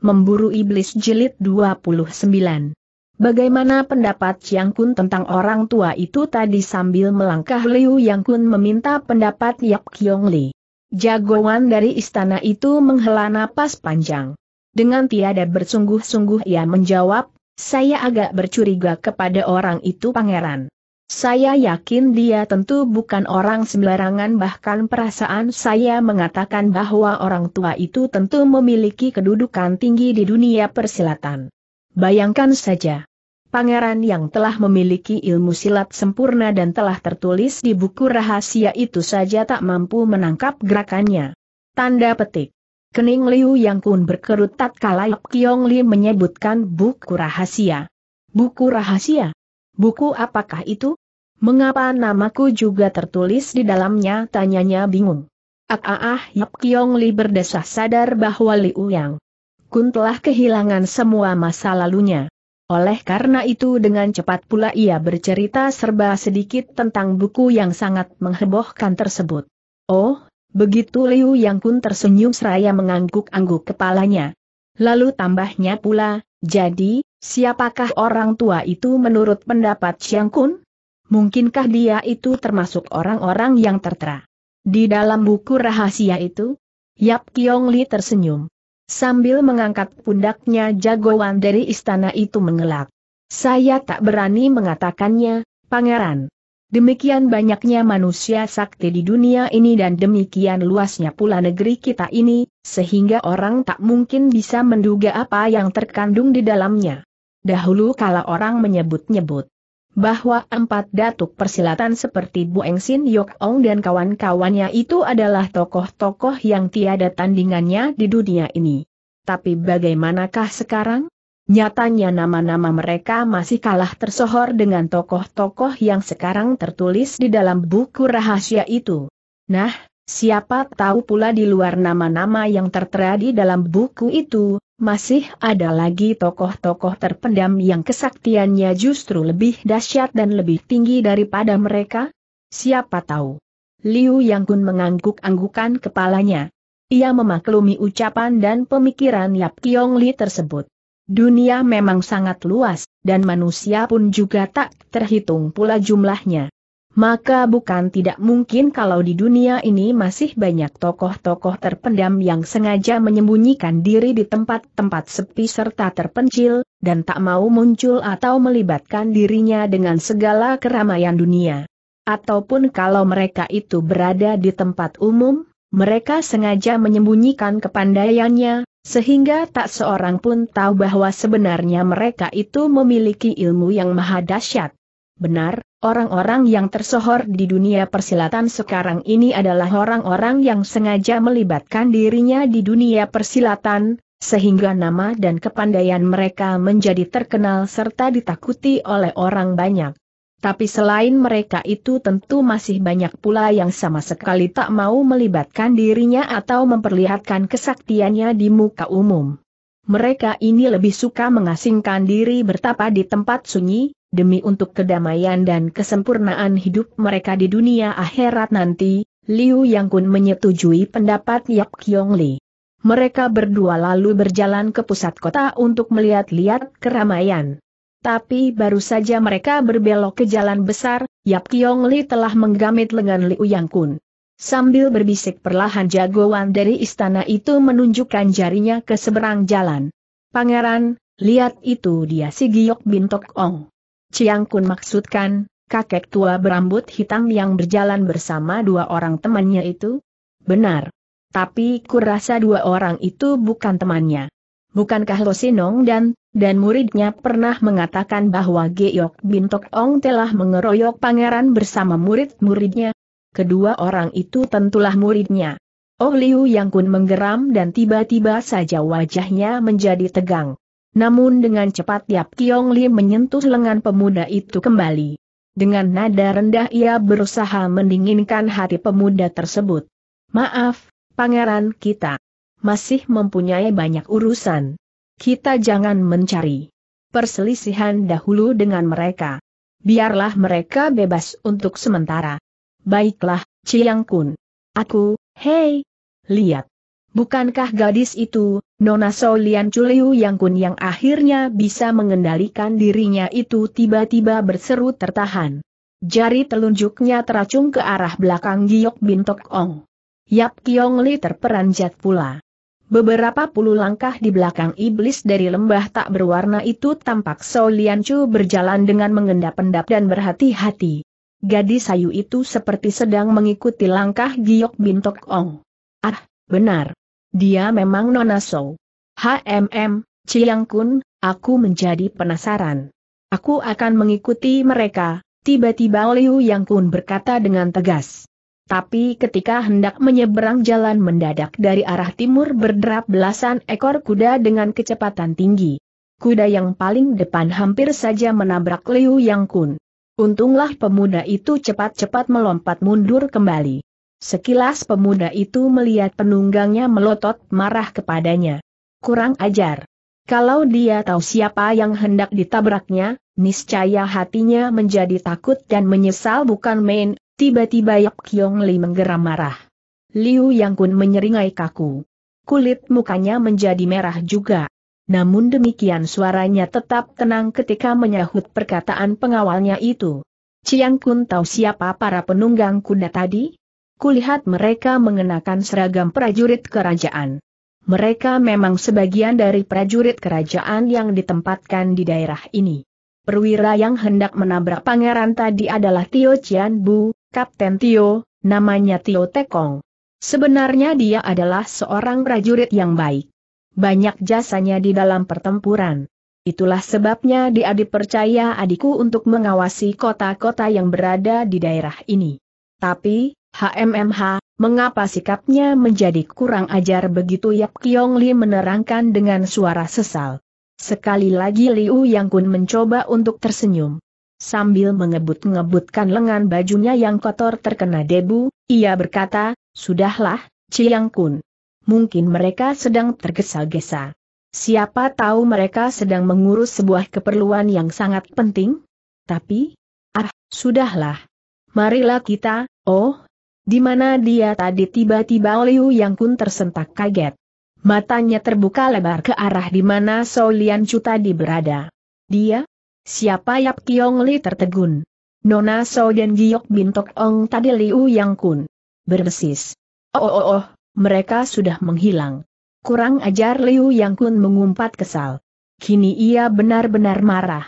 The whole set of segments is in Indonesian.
Memburu Iblis Jilid 29 Bagaimana pendapat Yang Kun tentang orang tua itu tadi sambil melangkah Liu Yang Kun meminta pendapat Yap Kiong Li. Jagoan dari istana itu menghela napas panjang. Dengan tiada bersungguh-sungguh ia menjawab, saya agak bercuriga kepada orang itu pangeran. Saya yakin dia tentu bukan orang sembarangan bahkan perasaan saya mengatakan bahwa orang tua itu tentu memiliki kedudukan tinggi di dunia persilatan. Bayangkan saja. Pangeran yang telah memiliki ilmu silat sempurna dan telah tertulis di buku rahasia itu saja tak mampu menangkap gerakannya. Tanda petik. Kening Liu Yang Kun berkerut tatkala Yap Kiong Li menyebutkan buku rahasia. Buku rahasia? Buku apakah itu? Mengapa namaku juga tertulis di dalamnya? Tanyanya bingung. Ah ah ah Yap Kiong Li berdesah sadar bahwa Liu Yang Kun telah kehilangan semua masa lalunya. Oleh karena itu dengan cepat pula ia bercerita serba sedikit tentang buku yang sangat menghebohkan tersebut. Oh, begitu Liu Yang Kun tersenyum seraya mengangguk-angguk kepalanya. Lalu tambahnya pula, jadi, Siapakah orang tua itu menurut pendapat Siang Kun? Mungkinkah dia itu termasuk orang-orang yang tertera? Di dalam buku rahasia itu, Yap Kiong Li tersenyum. Sambil mengangkat pundaknya jagoan dari istana itu mengelak. Saya tak berani mengatakannya, pangeran. Demikian banyaknya manusia sakti di dunia ini dan demikian luasnya pula negeri kita ini, sehingga orang tak mungkin bisa menduga apa yang terkandung di dalamnya. Dahulu kala orang menyebut-nyebut bahwa empat datuk persilatan seperti Bu Engsin Yok Ong dan kawan-kawannya itu adalah tokoh-tokoh yang tiada tandingannya di dunia ini. Tapi bagaimanakah sekarang? Nyatanya nama-nama mereka masih kalah tersohor dengan tokoh-tokoh yang sekarang tertulis di dalam buku rahasia itu. Nah, siapa tahu pula di luar nama-nama yang tertera di dalam buku itu, masih ada lagi tokoh-tokoh terpendam yang kesaktiannya justru lebih dahsyat dan lebih tinggi daripada mereka? Siapa tahu? Liu Yang Kun mengangguk-anggukan kepalanya. Ia memaklumi ucapan dan pemikiran Yap Kiong Li tersebut. Dunia memang sangat luas, dan manusia pun juga tak terhitung pula jumlahnya maka bukan tidak mungkin kalau di dunia ini masih banyak tokoh-tokoh terpendam yang sengaja menyembunyikan diri di tempat-tempat sepi serta terpencil, dan tak mau muncul atau melibatkan dirinya dengan segala keramaian dunia. Ataupun kalau mereka itu berada di tempat umum, mereka sengaja menyembunyikan kepandaiannya, sehingga tak seorang pun tahu bahwa sebenarnya mereka itu memiliki ilmu yang maha dahsyat. Benar, Orang-orang yang tersohor di dunia persilatan sekarang ini adalah orang-orang yang sengaja melibatkan dirinya di dunia persilatan, sehingga nama dan kepandaian mereka menjadi terkenal serta ditakuti oleh orang banyak. Tapi selain mereka itu tentu masih banyak pula yang sama sekali tak mau melibatkan dirinya atau memperlihatkan kesaktiannya di muka umum. Mereka ini lebih suka mengasingkan diri bertapa di tempat sunyi, demi untuk kedamaian dan kesempurnaan hidup mereka di dunia akhirat nanti, Liu Yang Kun menyetujui pendapat Yap Kyong Li. Mereka berdua lalu berjalan ke pusat kota untuk melihat-lihat keramaian. Tapi baru saja mereka berbelok ke jalan besar, Yap Kyong Li telah menggamit lengan Liu Yang Kun. Sambil berbisik perlahan jagoan dari istana itu menunjukkan jarinya ke seberang jalan. Pangeran, lihat itu dia si Giok Bin Ong. Chiang Kun maksudkan, kakek tua berambut hitam yang berjalan bersama dua orang temannya itu? Benar. Tapi kurasa dua orang itu bukan temannya. Bukankah Lo Sinong dan, dan muridnya pernah mengatakan bahwa Geok Bintok Ong telah mengeroyok pangeran bersama murid-muridnya? Kedua orang itu tentulah muridnya. Oh Liu Yang Kun menggeram dan tiba-tiba saja wajahnya menjadi tegang. Namun dengan cepat Yap Kiong Li menyentuh lengan pemuda itu kembali. Dengan nada rendah ia berusaha mendinginkan hati pemuda tersebut. Maaf, pangeran kita masih mempunyai banyak urusan. Kita jangan mencari perselisihan dahulu dengan mereka. Biarlah mereka bebas untuk sementara. Baiklah, Ciyang Kun. Aku, hei, lihat. Bukankah gadis itu, Nona Solian Chuliu Yang Kun yang akhirnya bisa mengendalikan dirinya itu tiba-tiba berseru tertahan. Jari telunjuknya teracung ke arah belakang Giok Bin Ong. Yap Kiong Li terperanjat pula. Beberapa puluh langkah di belakang iblis dari lembah tak berwarna itu tampak Solian Chu berjalan dengan mengendap-endap dan berhati-hati. Gadis sayu itu seperti sedang mengikuti langkah Giok Bin Ong. Ah, benar. Dia memang Nona so. HMM, Ciyang Kun, aku menjadi penasaran. Aku akan mengikuti mereka, tiba-tiba Liu Yang Kun berkata dengan tegas. Tapi ketika hendak menyeberang jalan mendadak dari arah timur berderap belasan ekor kuda dengan kecepatan tinggi. Kuda yang paling depan hampir saja menabrak Liu Yang Kun. Untunglah pemuda itu cepat-cepat melompat mundur kembali. Sekilas pemuda itu melihat penunggangnya melotot marah kepadanya. Kurang ajar. Kalau dia tahu siapa yang hendak ditabraknya, niscaya hatinya menjadi takut dan menyesal bukan main, tiba-tiba Yok Kiong Li menggeram marah. Liu Yang Kun menyeringai kaku. Kulit mukanya menjadi merah juga. Namun demikian suaranya tetap tenang ketika menyahut perkataan pengawalnya itu. Ciang Kun tahu siapa para penunggang kuda tadi? kulihat mereka mengenakan seragam prajurit kerajaan. Mereka memang sebagian dari prajurit kerajaan yang ditempatkan di daerah ini. Perwira yang hendak menabrak pangeran tadi adalah Tio Chian Bu, Kapten Tio, namanya Tio Tekong. Sebenarnya dia adalah seorang prajurit yang baik. Banyak jasanya di dalam pertempuran. Itulah sebabnya dia dipercaya adikku untuk mengawasi kota-kota yang berada di daerah ini. Tapi, HMMH, mengapa sikapnya menjadi kurang ajar begitu Yap Kiong Li menerangkan dengan suara sesal. Sekali lagi Liu Yang Kun mencoba untuk tersenyum. Sambil mengebut-ngebutkan lengan bajunya yang kotor terkena debu, ia berkata, Sudahlah, Chiang Kun. Mungkin mereka sedang tergesa-gesa. Siapa tahu mereka sedang mengurus sebuah keperluan yang sangat penting? Tapi, ah, sudahlah. Marilah kita, oh, di mana dia tadi tiba-tiba Liu Yang Kun tersentak kaget. Matanya terbuka lebar ke arah di mana Sou Lian Chu tadi berada. Dia? Siapa Yap Kiong Li tertegun? Nona So dan Giok Bintok Ong tadi Liu Yang Kun. Berdesis. Oh oh oh, oh mereka sudah menghilang. Kurang ajar Liu Yang Kun mengumpat kesal. Kini ia benar-benar marah.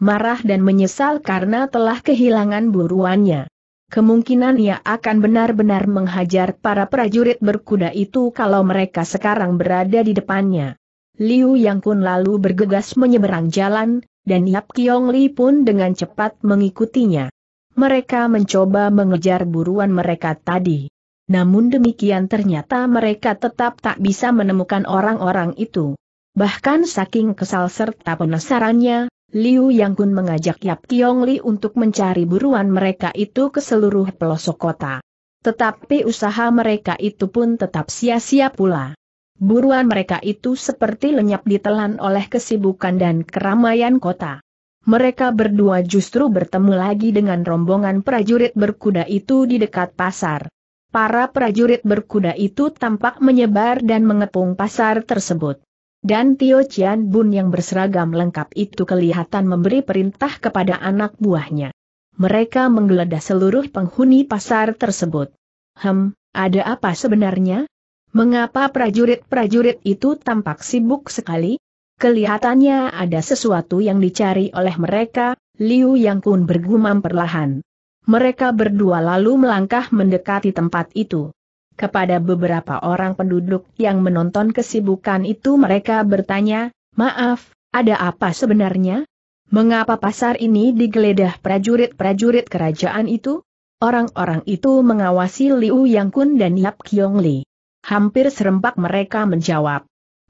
Marah dan menyesal karena telah kehilangan buruannya kemungkinan ia akan benar-benar menghajar para prajurit berkuda itu kalau mereka sekarang berada di depannya. Liu Yang Kun lalu bergegas menyeberang jalan, dan Yap Kiong Li pun dengan cepat mengikutinya. Mereka mencoba mengejar buruan mereka tadi. Namun demikian ternyata mereka tetap tak bisa menemukan orang-orang itu. Bahkan saking kesal serta penasarannya, Liu Yang Kun mengajak Yap Kiong Li untuk mencari buruan mereka itu ke seluruh pelosok kota. Tetapi usaha mereka itu pun tetap sia-sia pula. Buruan mereka itu seperti lenyap ditelan oleh kesibukan dan keramaian kota. Mereka berdua justru bertemu lagi dengan rombongan prajurit berkuda itu di dekat pasar. Para prajurit berkuda itu tampak menyebar dan mengepung pasar tersebut. Dan Tio Chian Bun yang berseragam lengkap itu kelihatan memberi perintah kepada anak buahnya. Mereka menggeledah seluruh penghuni pasar tersebut. Hem, ada apa sebenarnya? Mengapa prajurit-prajurit itu tampak sibuk sekali? Kelihatannya ada sesuatu yang dicari oleh mereka, Liu Yang Kun bergumam perlahan. Mereka berdua lalu melangkah mendekati tempat itu. Kepada beberapa orang penduduk yang menonton kesibukan itu mereka bertanya, maaf, ada apa sebenarnya? Mengapa pasar ini digeledah prajurit-prajurit kerajaan itu? Orang-orang itu mengawasi Liu Yang Kun dan Yap Kiong Li. Hampir serempak mereka menjawab.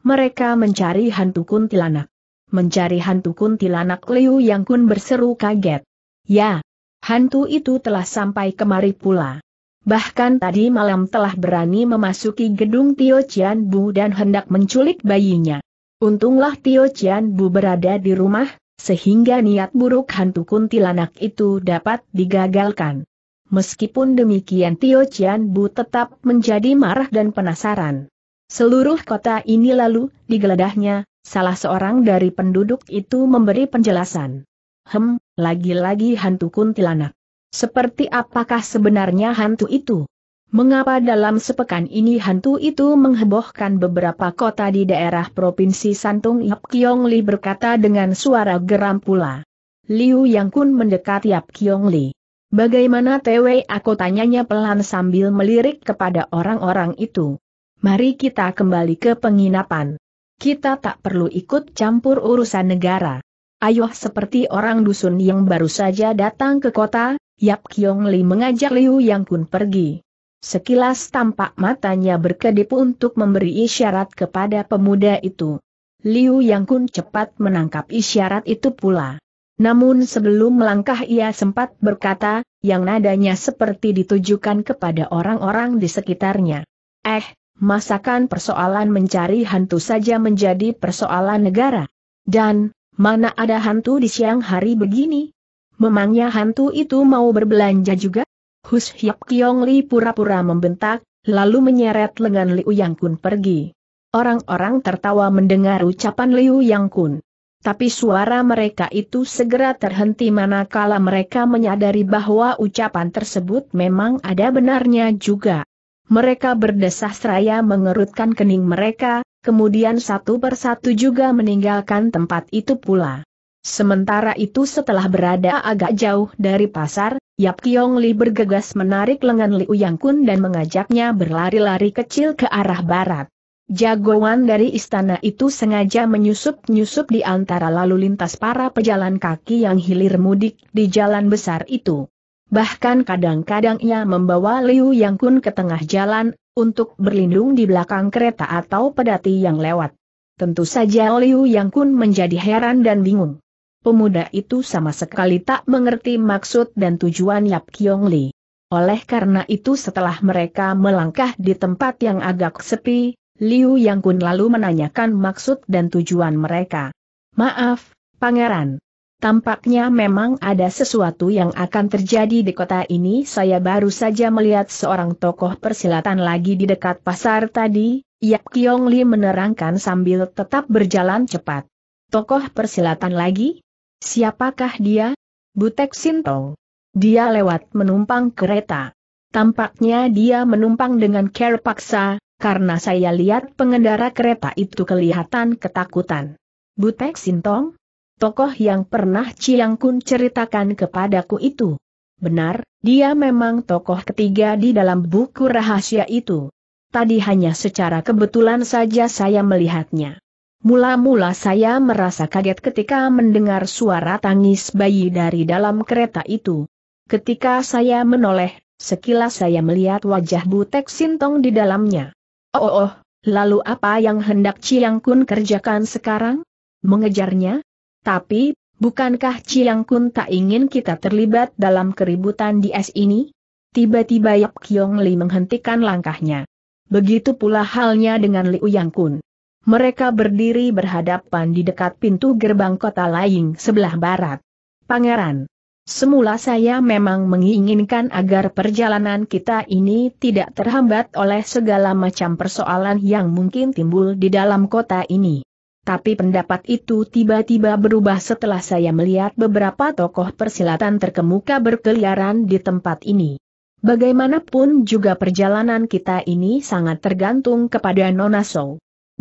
Mereka mencari hantu kuntilanak. Mencari hantu kuntilanak Liu Yang Kun berseru kaget. Ya, hantu itu telah sampai kemari pula. Bahkan tadi malam telah berani memasuki gedung Tio Chian Bu dan hendak menculik bayinya. Untunglah Tio Chian Bu berada di rumah, sehingga niat buruk hantu kuntilanak itu dapat digagalkan. Meskipun demikian Tio Chian Bu tetap menjadi marah dan penasaran. Seluruh kota ini lalu, digeledahnya, salah seorang dari penduduk itu memberi penjelasan. Hem, lagi-lagi hantu kuntilanak. Seperti apakah sebenarnya hantu itu? Mengapa dalam sepekan ini hantu itu menghebohkan beberapa kota di daerah Provinsi Santung Yap Kiong Li berkata dengan suara geram pula. Liu Yang Kun mendekat Yap Kiong Li. Bagaimana Tewei? aku tanyanya pelan sambil melirik kepada orang-orang itu. Mari kita kembali ke penginapan. Kita tak perlu ikut campur urusan negara. Ayo seperti orang dusun yang baru saja datang ke kota, Yap Kiong Li mengajak Liu Yang Kun pergi. Sekilas tampak matanya berkedip untuk memberi isyarat kepada pemuda itu. Liu Yang Kun cepat menangkap isyarat itu pula. Namun sebelum melangkah ia sempat berkata, yang nadanya seperti ditujukan kepada orang-orang di sekitarnya. Eh, masakan persoalan mencari hantu saja menjadi persoalan negara? Dan, mana ada hantu di siang hari begini? Memangnya hantu itu mau berbelanja juga? Hus Hyap Kiong Li pura-pura membentak, lalu menyeret lengan Liu Yang Kun pergi. Orang-orang tertawa mendengar ucapan Liu Yang Kun. Tapi suara mereka itu segera terhenti manakala mereka menyadari bahwa ucapan tersebut memang ada benarnya juga. Mereka berdesah seraya mengerutkan kening mereka, kemudian satu persatu juga meninggalkan tempat itu pula. Sementara itu setelah berada agak jauh dari pasar, Yap Kiong Li bergegas menarik lengan Liu Yang Kun dan mengajaknya berlari-lari kecil ke arah barat. Jagoan dari istana itu sengaja menyusup-nyusup di antara lalu lintas para pejalan kaki yang hilir mudik di jalan besar itu. Bahkan kadang-kadang ia membawa Liu Yang Kun ke tengah jalan, untuk berlindung di belakang kereta atau pedati yang lewat. Tentu saja Liu Yang Kun menjadi heran dan bingung pemuda itu sama sekali tak mengerti maksud dan tujuan Yap Kiong Li. Oleh karena itu setelah mereka melangkah di tempat yang agak sepi, Liu Yang Kun lalu menanyakan maksud dan tujuan mereka. Maaf, Pangeran. Tampaknya memang ada sesuatu yang akan terjadi di kota ini saya baru saja melihat seorang tokoh persilatan lagi di dekat pasar tadi, Yap Kiong Li menerangkan sambil tetap berjalan cepat. Tokoh persilatan lagi? Siapakah dia? Butek Sinto. Dia lewat menumpang kereta. Tampaknya dia menumpang dengan care paksa, karena saya lihat pengendara kereta itu kelihatan ketakutan. Butek Sintong? Tokoh yang pernah Ciang Kun ceritakan kepadaku itu. Benar, dia memang tokoh ketiga di dalam buku rahasia itu. Tadi hanya secara kebetulan saja saya melihatnya. Mula-mula saya merasa kaget ketika mendengar suara tangis bayi dari dalam kereta itu. Ketika saya menoleh, sekilas saya melihat wajah Butek Sintong di dalamnya. Oh, oh, oh lalu apa yang hendak Chiang Kun kerjakan sekarang? Mengejarnya? Tapi, bukankah Chiang Kun tak ingin kita terlibat dalam keributan di es ini? Tiba-tiba Yap Kiong Li menghentikan langkahnya. Begitu pula halnya dengan Liu Yang Kun. Mereka berdiri berhadapan di dekat pintu gerbang kota Laying sebelah barat. Pangeran. Semula saya memang menginginkan agar perjalanan kita ini tidak terhambat oleh segala macam persoalan yang mungkin timbul di dalam kota ini. Tapi pendapat itu tiba-tiba berubah setelah saya melihat beberapa tokoh persilatan terkemuka berkeliaran di tempat ini. Bagaimanapun juga perjalanan kita ini sangat tergantung kepada Nona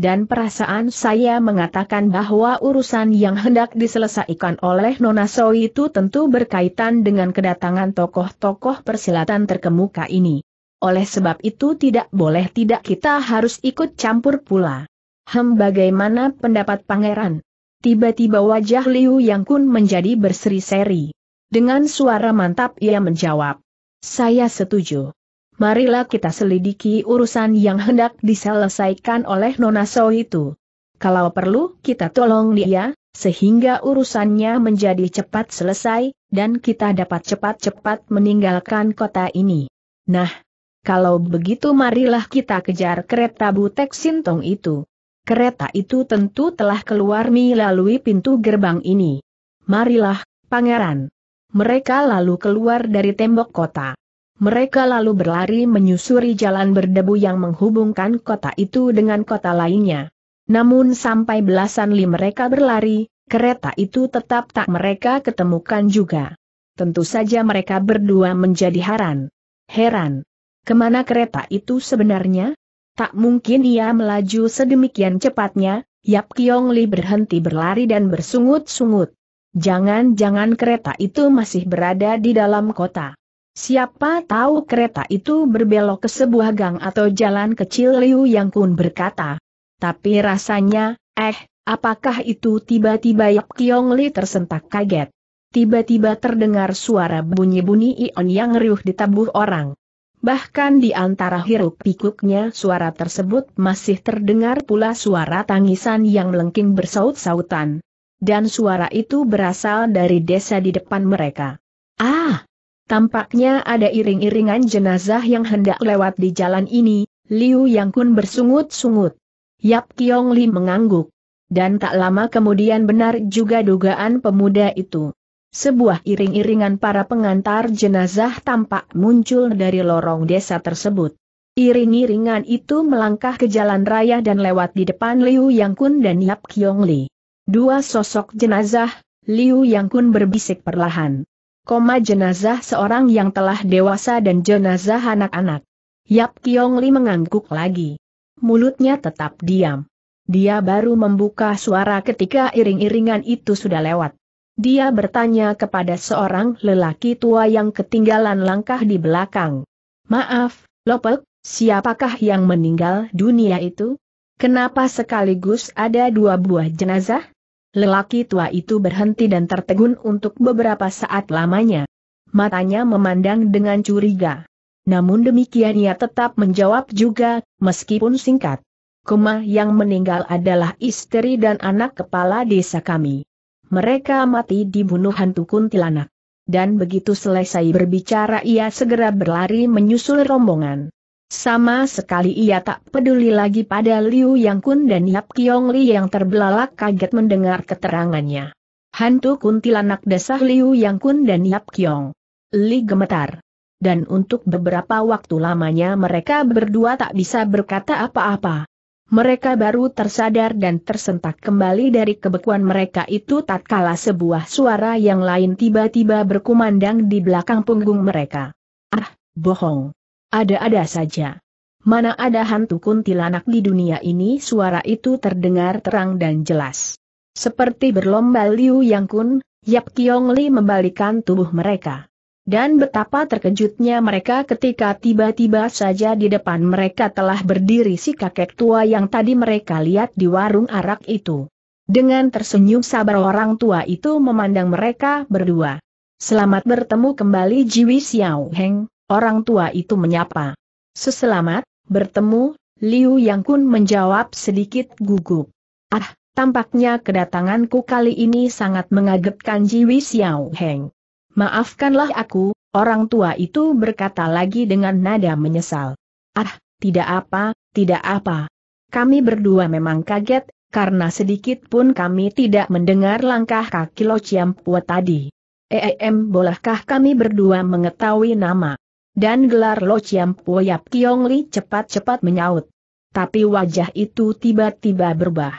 dan perasaan saya mengatakan bahwa urusan yang hendak diselesaikan oleh Nona So itu tentu berkaitan dengan kedatangan tokoh-tokoh persilatan terkemuka ini. Oleh sebab itu tidak boleh tidak kita harus ikut campur pula. Hem bagaimana pendapat pangeran? Tiba-tiba wajah Liu Yang Kun menjadi berseri-seri. Dengan suara mantap ia menjawab. Saya setuju marilah kita selidiki urusan yang hendak diselesaikan oleh Nona So itu. Kalau perlu, kita tolong dia, sehingga urusannya menjadi cepat selesai, dan kita dapat cepat-cepat meninggalkan kota ini. Nah, kalau begitu marilah kita kejar kereta Butek Sintong itu. Kereta itu tentu telah keluar melalui pintu gerbang ini. Marilah, pangeran. Mereka lalu keluar dari tembok kota. Mereka lalu berlari menyusuri jalan berdebu yang menghubungkan kota itu dengan kota lainnya. Namun sampai belasan li mereka berlari, kereta itu tetap tak mereka ketemukan juga. Tentu saja mereka berdua menjadi heran. Heran. Kemana kereta itu sebenarnya? Tak mungkin ia melaju sedemikian cepatnya, Yap Kiong Li berhenti berlari dan bersungut-sungut. Jangan-jangan kereta itu masih berada di dalam kota. Siapa tahu kereta itu berbelok ke sebuah gang atau jalan kecil Liu Yang Kun berkata. Tapi rasanya, eh, apakah itu tiba-tiba Yap Kiong Li tersentak kaget. Tiba-tiba terdengar suara bunyi-bunyi ion yang riuh ditabuh orang. Bahkan di antara hiruk pikuknya suara tersebut masih terdengar pula suara tangisan yang melengking bersaut-sautan. Dan suara itu berasal dari desa di depan mereka. Ah! Tampaknya ada iring-iringan jenazah yang hendak lewat di jalan ini, Liu Yang Kun bersungut-sungut. Yap Kiong Li mengangguk. Dan tak lama kemudian benar juga dugaan pemuda itu. Sebuah iring-iringan para pengantar jenazah tampak muncul dari lorong desa tersebut. Iring-iringan itu melangkah ke jalan raya dan lewat di depan Liu Yang Kun dan Yap Kiong Li. Dua sosok jenazah, Liu Yang Kun berbisik perlahan koma jenazah seorang yang telah dewasa dan jenazah anak-anak. Yap Kiong Li mengangguk lagi. Mulutnya tetap diam. Dia baru membuka suara ketika iring-iringan itu sudah lewat. Dia bertanya kepada seorang lelaki tua yang ketinggalan langkah di belakang. Maaf, Lopek, siapakah yang meninggal dunia itu? Kenapa sekaligus ada dua buah jenazah? Lelaki tua itu berhenti dan tertegun untuk beberapa saat lamanya. Matanya memandang dengan curiga. Namun demikian ia tetap menjawab juga, meskipun singkat. Kuma yang meninggal adalah istri dan anak kepala desa kami. Mereka mati dibunuh hantu kuntilanak. Dan begitu selesai berbicara ia segera berlari menyusul rombongan. Sama sekali ia tak peduli lagi pada Liu Yang Kun dan Yap Kiong Li yang terbelalak kaget mendengar keterangannya. Hantu kuntilanak desah Liu Yang Kun dan Yap Kiong. Li gemetar. Dan untuk beberapa waktu lamanya mereka berdua tak bisa berkata apa-apa. Mereka baru tersadar dan tersentak kembali dari kebekuan mereka itu tatkala sebuah suara yang lain tiba-tiba berkumandang di belakang punggung mereka. Ah, bohong. Ada-ada saja. Mana ada hantu kuntilanak di dunia ini suara itu terdengar terang dan jelas. Seperti berlomba Liu Yang Kun, Yap Kiong Li membalikan tubuh mereka. Dan betapa terkejutnya mereka ketika tiba-tiba saja di depan mereka telah berdiri si kakek tua yang tadi mereka lihat di warung arak itu. Dengan tersenyum sabar orang tua itu memandang mereka berdua. Selamat bertemu kembali Jiwi Xiao Heng. Orang tua itu menyapa. Seselamat, bertemu, Liu Yang Kun menjawab sedikit gugup. Ah, tampaknya kedatanganku kali ini sangat mengagetkan Jiwi Xiao Heng. Maafkanlah aku, orang tua itu berkata lagi dengan nada menyesal. Ah, tidak apa, tidak apa. Kami berdua memang kaget, karena sedikit pun kami tidak mendengar langkah kaki Lo Chiampua tadi. EEM eh, eh, bolehkah kami berdua mengetahui nama dan gelar Lo Chiam Puyap Kiong Li cepat-cepat menyaut. Tapi wajah itu tiba-tiba berubah.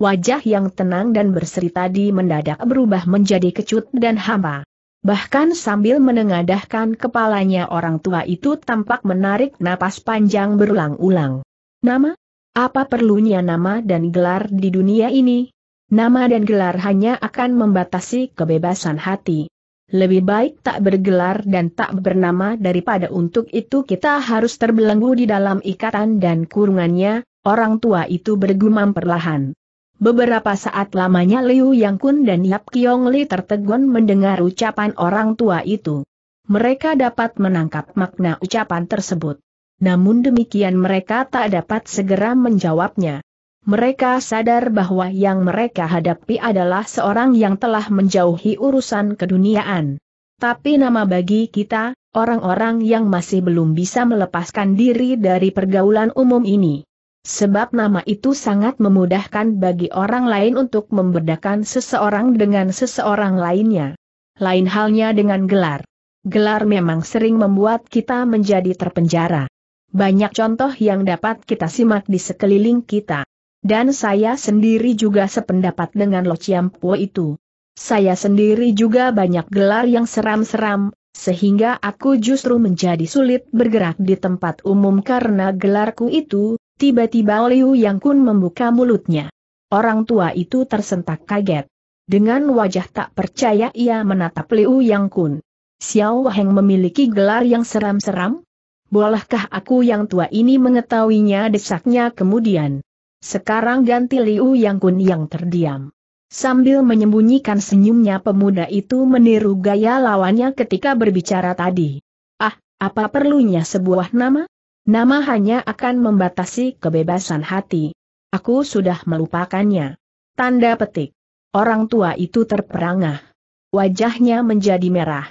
Wajah yang tenang dan berseri tadi mendadak berubah menjadi kecut dan hampa. Bahkan sambil menengadahkan kepalanya orang tua itu tampak menarik napas panjang berulang-ulang. Nama? Apa perlunya nama dan gelar di dunia ini? Nama dan gelar hanya akan membatasi kebebasan hati lebih baik tak bergelar dan tak bernama daripada untuk itu kita harus terbelenggu di dalam ikatan dan kurungannya, orang tua itu bergumam perlahan. Beberapa saat lamanya Liu Yang Kun dan Yap Kiong Li tertegun mendengar ucapan orang tua itu. Mereka dapat menangkap makna ucapan tersebut. Namun demikian mereka tak dapat segera menjawabnya mereka sadar bahwa yang mereka hadapi adalah seorang yang telah menjauhi urusan keduniaan. Tapi nama bagi kita, orang-orang yang masih belum bisa melepaskan diri dari pergaulan umum ini. Sebab nama itu sangat memudahkan bagi orang lain untuk membedakan seseorang dengan seseorang lainnya. Lain halnya dengan gelar. Gelar memang sering membuat kita menjadi terpenjara. Banyak contoh yang dapat kita simak di sekeliling kita. Dan saya sendiri juga sependapat dengan Lo Chiampuo itu. Saya sendiri juga banyak gelar yang seram-seram, sehingga aku justru menjadi sulit bergerak di tempat umum karena gelarku itu, tiba-tiba Liu Yang Kun membuka mulutnya. Orang tua itu tersentak kaget. Dengan wajah tak percaya ia menatap Liu Yang Kun. Xiao Heng memiliki gelar yang seram-seram? Bolehkah aku yang tua ini mengetahuinya desaknya kemudian? Sekarang ganti Liu Yang Kun yang terdiam. Sambil menyembunyikan senyumnya pemuda itu meniru gaya lawannya ketika berbicara tadi. Ah, apa perlunya sebuah nama? Nama hanya akan membatasi kebebasan hati. Aku sudah melupakannya. Tanda petik. Orang tua itu terperangah. Wajahnya menjadi merah.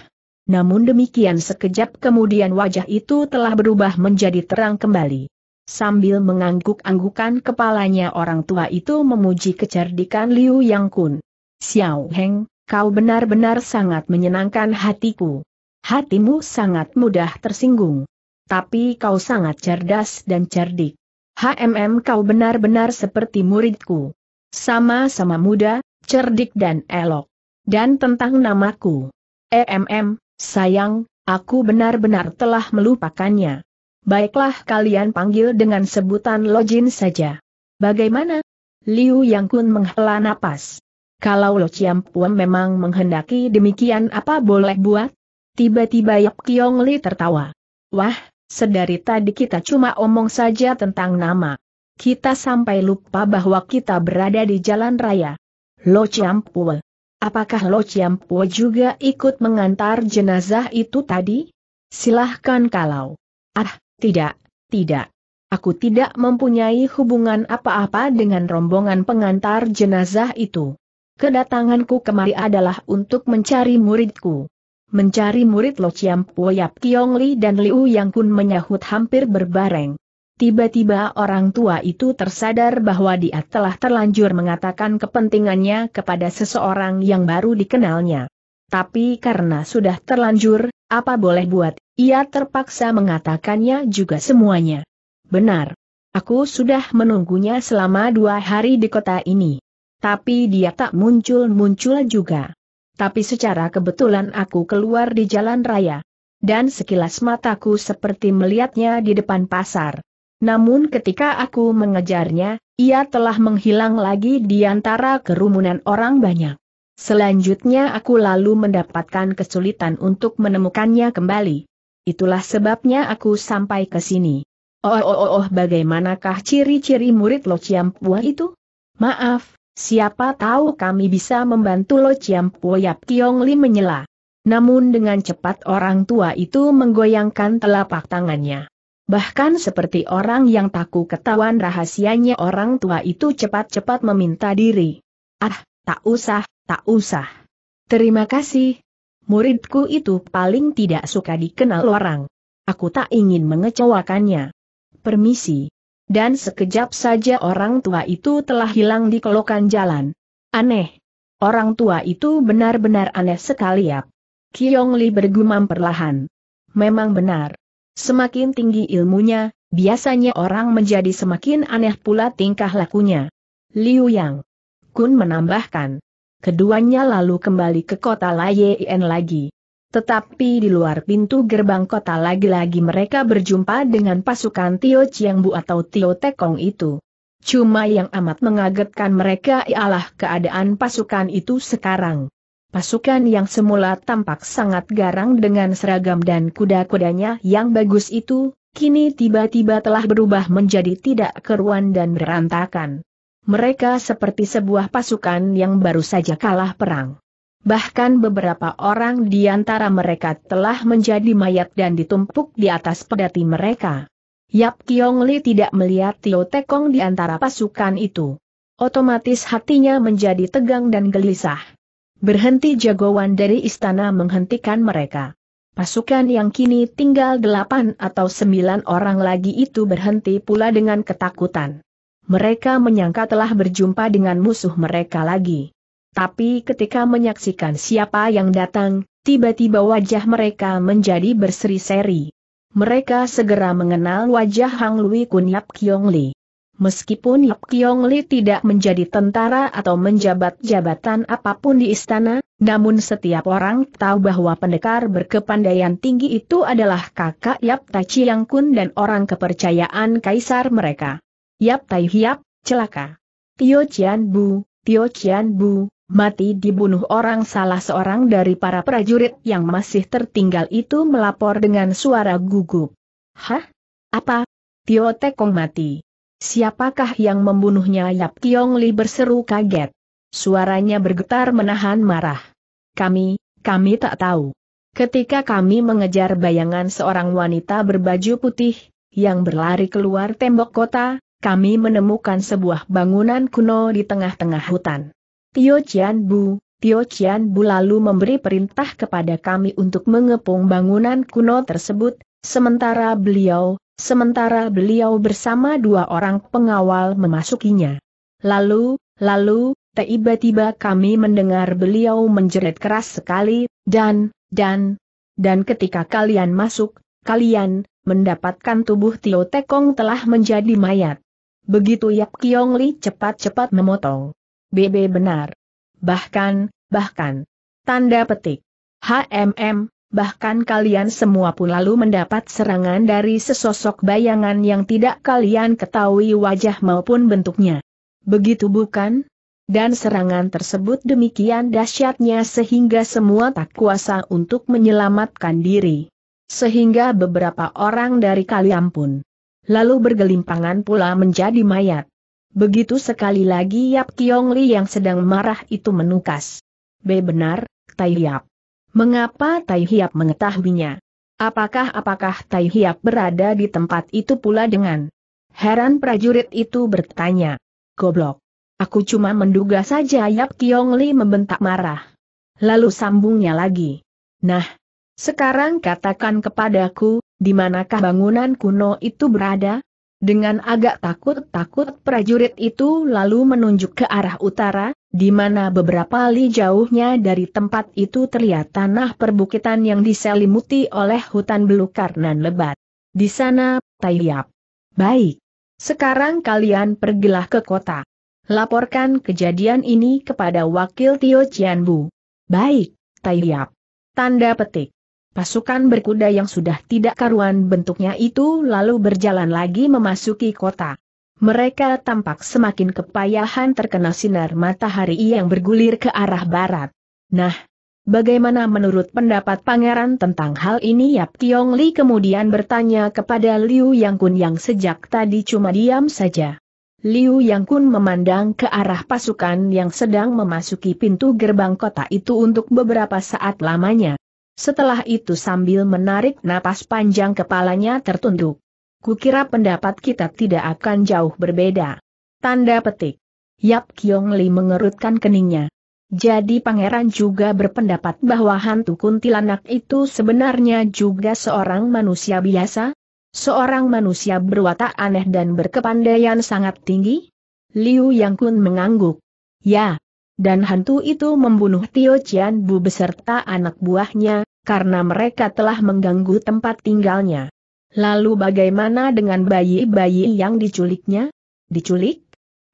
Namun demikian sekejap kemudian wajah itu telah berubah menjadi terang kembali. Sambil mengangguk-anggukan kepalanya orang tua itu memuji kecerdikan Liu Yang Kun. Xiao Heng, kau benar-benar sangat menyenangkan hatiku. Hatimu sangat mudah tersinggung. Tapi kau sangat cerdas dan cerdik. HMM kau benar-benar seperti muridku. Sama-sama muda, cerdik dan elok. Dan tentang namaku. EMM, sayang, aku benar-benar telah melupakannya baiklah kalian panggil dengan sebutan Lojin saja. Bagaimana? Liu Yang Kun menghela napas. Kalau Lo Chiam Puan memang menghendaki demikian apa boleh buat? Tiba-tiba Yap Kiong Li tertawa. Wah, sedari tadi kita cuma omong saja tentang nama. Kita sampai lupa bahwa kita berada di jalan raya. Lo Chiam Puan. Apakah Lo Chiam Puan juga ikut mengantar jenazah itu tadi? Silahkan kalau. Ah, tidak, tidak. Aku tidak mempunyai hubungan apa-apa dengan rombongan pengantar jenazah itu. Kedatanganku kemari adalah untuk mencari muridku. Mencari murid Lo Chiam Yap Kiong Li dan Liu Yang Kun menyahut hampir berbareng. Tiba-tiba orang tua itu tersadar bahwa dia telah terlanjur mengatakan kepentingannya kepada seseorang yang baru dikenalnya. Tapi karena sudah terlanjur, apa boleh buat, ia terpaksa mengatakannya juga semuanya. Benar. Aku sudah menunggunya selama dua hari di kota ini. Tapi dia tak muncul-muncul juga. Tapi secara kebetulan aku keluar di jalan raya. Dan sekilas mataku seperti melihatnya di depan pasar. Namun ketika aku mengejarnya, ia telah menghilang lagi di antara kerumunan orang banyak. Selanjutnya aku lalu mendapatkan kesulitan untuk menemukannya kembali. Itulah sebabnya aku sampai ke sini. Oh oh oh oh bagaimanakah ciri-ciri murid Lo Pua itu? Maaf, siapa tahu kami bisa membantu Lo Pua Yap Kiong Li menyela. Namun dengan cepat orang tua itu menggoyangkan telapak tangannya. Bahkan seperti orang yang takut ketahuan rahasianya orang tua itu cepat-cepat meminta diri. Ah, tak usah, tak usah. Terima kasih, muridku itu paling tidak suka dikenal orang. Aku tak ingin mengecewakannya. Permisi. Dan sekejap saja orang tua itu telah hilang di kelokan jalan. Aneh. Orang tua itu benar-benar aneh sekali ya. Kiong Li bergumam perlahan. Memang benar. Semakin tinggi ilmunya, biasanya orang menjadi semakin aneh pula tingkah lakunya. Liu Yang. Kun menambahkan keduanya lalu kembali ke kota Layen lagi. Tetapi di luar pintu gerbang kota lagi-lagi mereka berjumpa dengan pasukan Tio bu atau Tio Tekong itu. Cuma yang amat mengagetkan mereka ialah keadaan pasukan itu sekarang. Pasukan yang semula tampak sangat garang dengan seragam dan kuda-kudanya yang bagus itu, kini tiba-tiba telah berubah menjadi tidak keruan dan berantakan. Mereka seperti sebuah pasukan yang baru saja kalah perang. Bahkan beberapa orang di antara mereka telah menjadi mayat dan ditumpuk di atas pedati mereka. Yap Kiong Li tidak melihat Tio Tekong di antara pasukan itu. Otomatis hatinya menjadi tegang dan gelisah. Berhenti jagoan dari istana menghentikan mereka. Pasukan yang kini tinggal delapan atau sembilan orang lagi itu berhenti pula dengan ketakutan mereka menyangka telah berjumpa dengan musuh mereka lagi. Tapi ketika menyaksikan siapa yang datang, tiba-tiba wajah mereka menjadi berseri-seri. Mereka segera mengenal wajah Hang Lui Kun Yap Kiong Li. Meskipun Yap Kiong Li tidak menjadi tentara atau menjabat jabatan apapun di istana, namun setiap orang tahu bahwa pendekar berkepandaian tinggi itu adalah kakak Yap Tachi Yang Kun dan orang kepercayaan kaisar mereka. Yap Tai Hiap, celaka. Tio Chian Bu, Tio Chian Bu, mati dibunuh orang salah seorang dari para prajurit yang masih tertinggal itu melapor dengan suara gugup. Hah? Apa? Tio Tekong mati. Siapakah yang membunuhnya Yap Kiong Li berseru kaget. Suaranya bergetar menahan marah. Kami, kami tak tahu. Ketika kami mengejar bayangan seorang wanita berbaju putih, yang berlari keluar tembok kota, kami menemukan sebuah bangunan kuno di tengah-tengah hutan. Tio Chian Bu, Tio Chian Bu lalu memberi perintah kepada kami untuk mengepung bangunan kuno tersebut, sementara beliau, sementara beliau bersama dua orang pengawal memasukinya. Lalu, lalu, tiba-tiba kami mendengar beliau menjerit keras sekali, dan, dan, dan ketika kalian masuk, kalian, mendapatkan tubuh Tio Tekong telah menjadi mayat. Begitu Yap Kiong Li cepat-cepat memotong. BB benar. Bahkan, bahkan. Tanda petik. HMM, bahkan kalian semua pun lalu mendapat serangan dari sesosok bayangan yang tidak kalian ketahui wajah maupun bentuknya. Begitu bukan? Dan serangan tersebut demikian dahsyatnya sehingga semua tak kuasa untuk menyelamatkan diri. Sehingga beberapa orang dari kalian pun lalu bergelimpangan pula menjadi mayat. Begitu sekali lagi Yap Kiong Li yang sedang marah itu menukas. B. Benar, Tai Hiap. Mengapa Tai Hiap mengetahuinya? Apakah-apakah Tai Hiap berada di tempat itu pula dengan? Heran prajurit itu bertanya. Goblok. Aku cuma menduga saja Yap Kiong Li membentak marah. Lalu sambungnya lagi. Nah, sekarang katakan kepadaku, di manakah bangunan kuno itu berada? Dengan agak takut-takut prajurit itu lalu menunjuk ke arah utara, di mana beberapa li jauhnya dari tempat itu terlihat tanah perbukitan yang diselimuti oleh hutan belukar nan lebat. Di sana, Taiyap. Baik. Sekarang kalian pergilah ke kota. Laporkan kejadian ini kepada wakil Tio Cianbu. Baik, Taiyap. Tanda petik. Pasukan berkuda yang sudah tidak karuan bentuknya itu lalu berjalan lagi memasuki kota. Mereka tampak semakin kepayahan terkena sinar matahari yang bergulir ke arah barat. Nah, Bagaimana menurut pendapat pangeran tentang hal ini Yap Tiong Li kemudian bertanya kepada Liu Yang Kun yang sejak tadi cuma diam saja. Liu Yang Kun memandang ke arah pasukan yang sedang memasuki pintu gerbang kota itu untuk beberapa saat lamanya. Setelah itu sambil menarik napas panjang kepalanya tertunduk. Kukira pendapat kita tidak akan jauh berbeda. Tanda petik. Yap Kiong Li mengerutkan keningnya. Jadi pangeran juga berpendapat bahwa hantu kuntilanak itu sebenarnya juga seorang manusia biasa? Seorang manusia berwatak aneh dan berkepandaian sangat tinggi? Liu Yang Kun mengangguk. Ya. Dan hantu itu membunuh Tio Chian Bu beserta anak buahnya, karena mereka telah mengganggu tempat tinggalnya. Lalu bagaimana dengan bayi-bayi yang diculiknya? Diculik?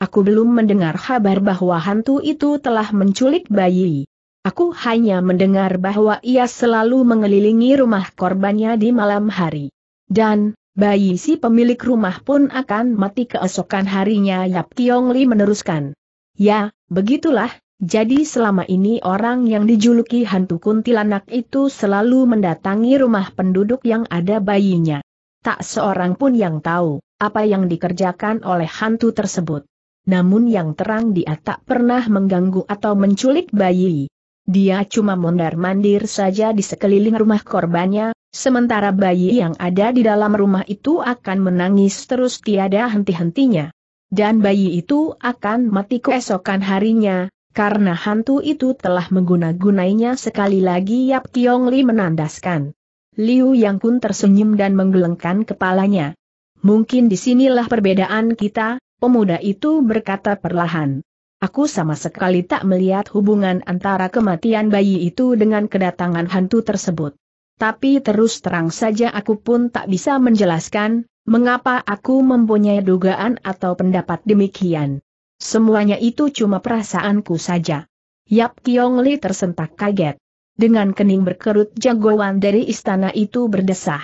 Aku belum mendengar kabar bahwa hantu itu telah menculik bayi. Aku hanya mendengar bahwa ia selalu mengelilingi rumah korbannya di malam hari. Dan, bayi si pemilik rumah pun akan mati keesokan harinya Yap Tiong Li meneruskan. Ya, begitulah, jadi selama ini orang yang dijuluki hantu kuntilanak itu selalu mendatangi rumah penduduk yang ada bayinya. Tak seorang pun yang tahu apa yang dikerjakan oleh hantu tersebut. Namun yang terang dia tak pernah mengganggu atau menculik bayi. Dia cuma mondar-mandir saja di sekeliling rumah korbannya, sementara bayi yang ada di dalam rumah itu akan menangis terus tiada henti-hentinya. Dan bayi itu akan mati keesokan harinya, karena hantu itu telah mengguna-gunainya sekali lagi Yap Tiong Li menandaskan. Liu Yang Kun tersenyum dan menggelengkan kepalanya. Mungkin disinilah perbedaan kita, pemuda itu berkata perlahan. Aku sama sekali tak melihat hubungan antara kematian bayi itu dengan kedatangan hantu tersebut. Tapi terus terang saja aku pun tak bisa menjelaskan, mengapa aku mempunyai dugaan atau pendapat demikian. Semuanya itu cuma perasaanku saja. Yap Kiong Li tersentak kaget. Dengan kening berkerut jagoan dari istana itu berdesah.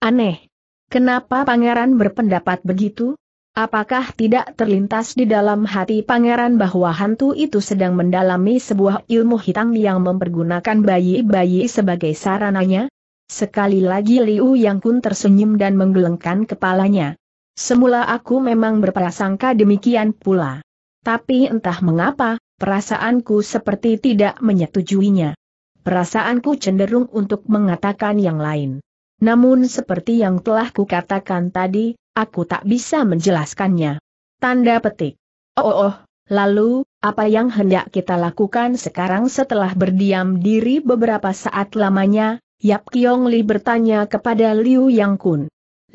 Aneh. Kenapa pangeran berpendapat begitu? Apakah tidak terlintas di dalam hati pangeran bahwa hantu itu sedang mendalami sebuah ilmu hitam yang mempergunakan bayi-bayi sebagai sarananya? Sekali lagi Liu Yang Kun tersenyum dan menggelengkan kepalanya. Semula aku memang berprasangka demikian pula. Tapi entah mengapa, perasaanku seperti tidak menyetujuinya. Perasaanku cenderung untuk mengatakan yang lain. Namun seperti yang telah kukatakan tadi, aku tak bisa menjelaskannya. Tanda petik. Oh, oh, oh, lalu, apa yang hendak kita lakukan sekarang setelah berdiam diri beberapa saat lamanya, Yap Kiong Li bertanya kepada Liu Yang Kun.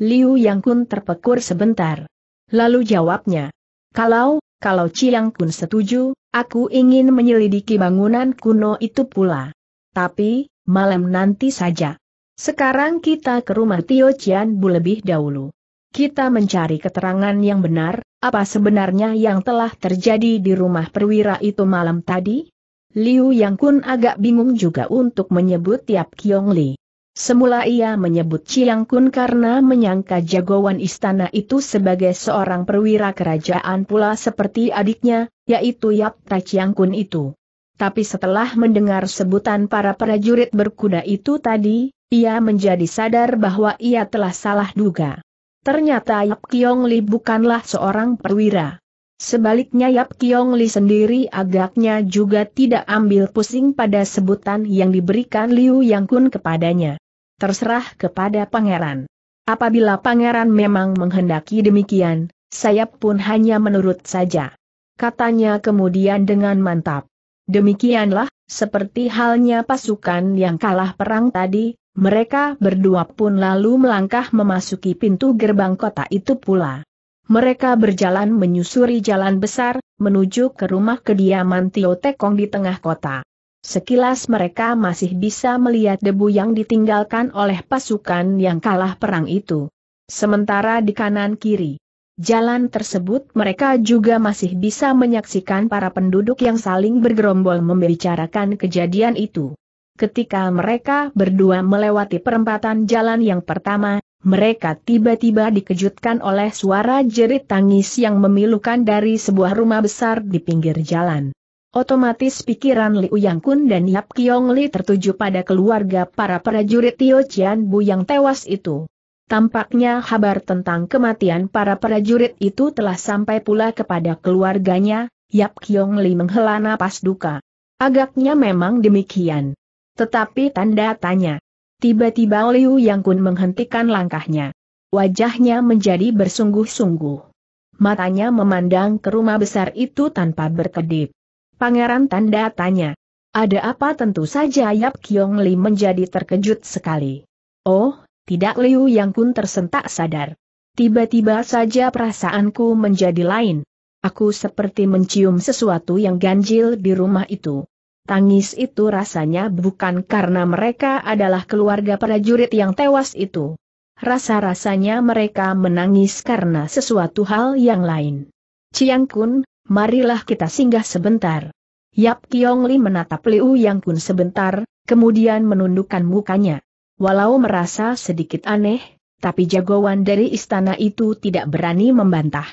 Liu Yang Kun terpekur sebentar. Lalu jawabnya, kalau kalau Chiang pun setuju, aku ingin menyelidiki bangunan kuno itu pula. Tapi, malam nanti saja. Sekarang kita ke rumah Tio Chian Bu lebih dahulu. Kita mencari keterangan yang benar, apa sebenarnya yang telah terjadi di rumah perwira itu malam tadi? Liu Yang Kun agak bingung juga untuk menyebut Tiap Kiong Li. Semula ia menyebut Chiang Kun karena menyangka jagoan istana itu sebagai seorang perwira kerajaan pula seperti adiknya, yaitu Yap Ta Chiang Kun itu. Tapi setelah mendengar sebutan para prajurit berkuda itu tadi, ia menjadi sadar bahwa ia telah salah duga. Ternyata Yap Kiong Li bukanlah seorang perwira. Sebaliknya Yap Kiong Li sendiri agaknya juga tidak ambil pusing pada sebutan yang diberikan Liu Yang Kun kepadanya terserah kepada pangeran. Apabila pangeran memang menghendaki demikian, saya pun hanya menurut saja. Katanya kemudian dengan mantap. Demikianlah, seperti halnya pasukan yang kalah perang tadi, mereka berdua pun lalu melangkah memasuki pintu gerbang kota itu pula. Mereka berjalan menyusuri jalan besar, menuju ke rumah kediaman Tio Tekong di tengah kota. Sekilas mereka masih bisa melihat debu yang ditinggalkan oleh pasukan yang kalah perang itu. Sementara di kanan kiri jalan tersebut mereka juga masih bisa menyaksikan para penduduk yang saling bergerombol membicarakan kejadian itu. Ketika mereka berdua melewati perempatan jalan yang pertama, mereka tiba-tiba dikejutkan oleh suara jerit tangis yang memilukan dari sebuah rumah besar di pinggir jalan. Otomatis pikiran Liu Yang Kun dan Yap Kiong Li tertuju pada keluarga para prajurit Tio Chian Bu yang tewas itu. Tampaknya kabar tentang kematian para prajurit itu telah sampai pula kepada keluarganya, Yap Kiong Li menghela napas duka. Agaknya memang demikian. Tetapi tanda tanya. Tiba-tiba Liu Yang Kun menghentikan langkahnya. Wajahnya menjadi bersungguh-sungguh. Matanya memandang ke rumah besar itu tanpa berkedip. Pangeran tanda tanya. Ada apa tentu saja Yap Kiong Li menjadi terkejut sekali. Oh, tidak Liu Yang Kun tersentak sadar. Tiba-tiba saja perasaanku menjadi lain. Aku seperti mencium sesuatu yang ganjil di rumah itu. Tangis itu rasanya bukan karena mereka adalah keluarga prajurit yang tewas itu. Rasa-rasanya mereka menangis karena sesuatu hal yang lain. Ciang Kun, marilah kita singgah sebentar. Yap Kiong Li menatap Liu Yang Kun sebentar, kemudian menundukkan mukanya. Walau merasa sedikit aneh, tapi jagoan dari istana itu tidak berani membantah.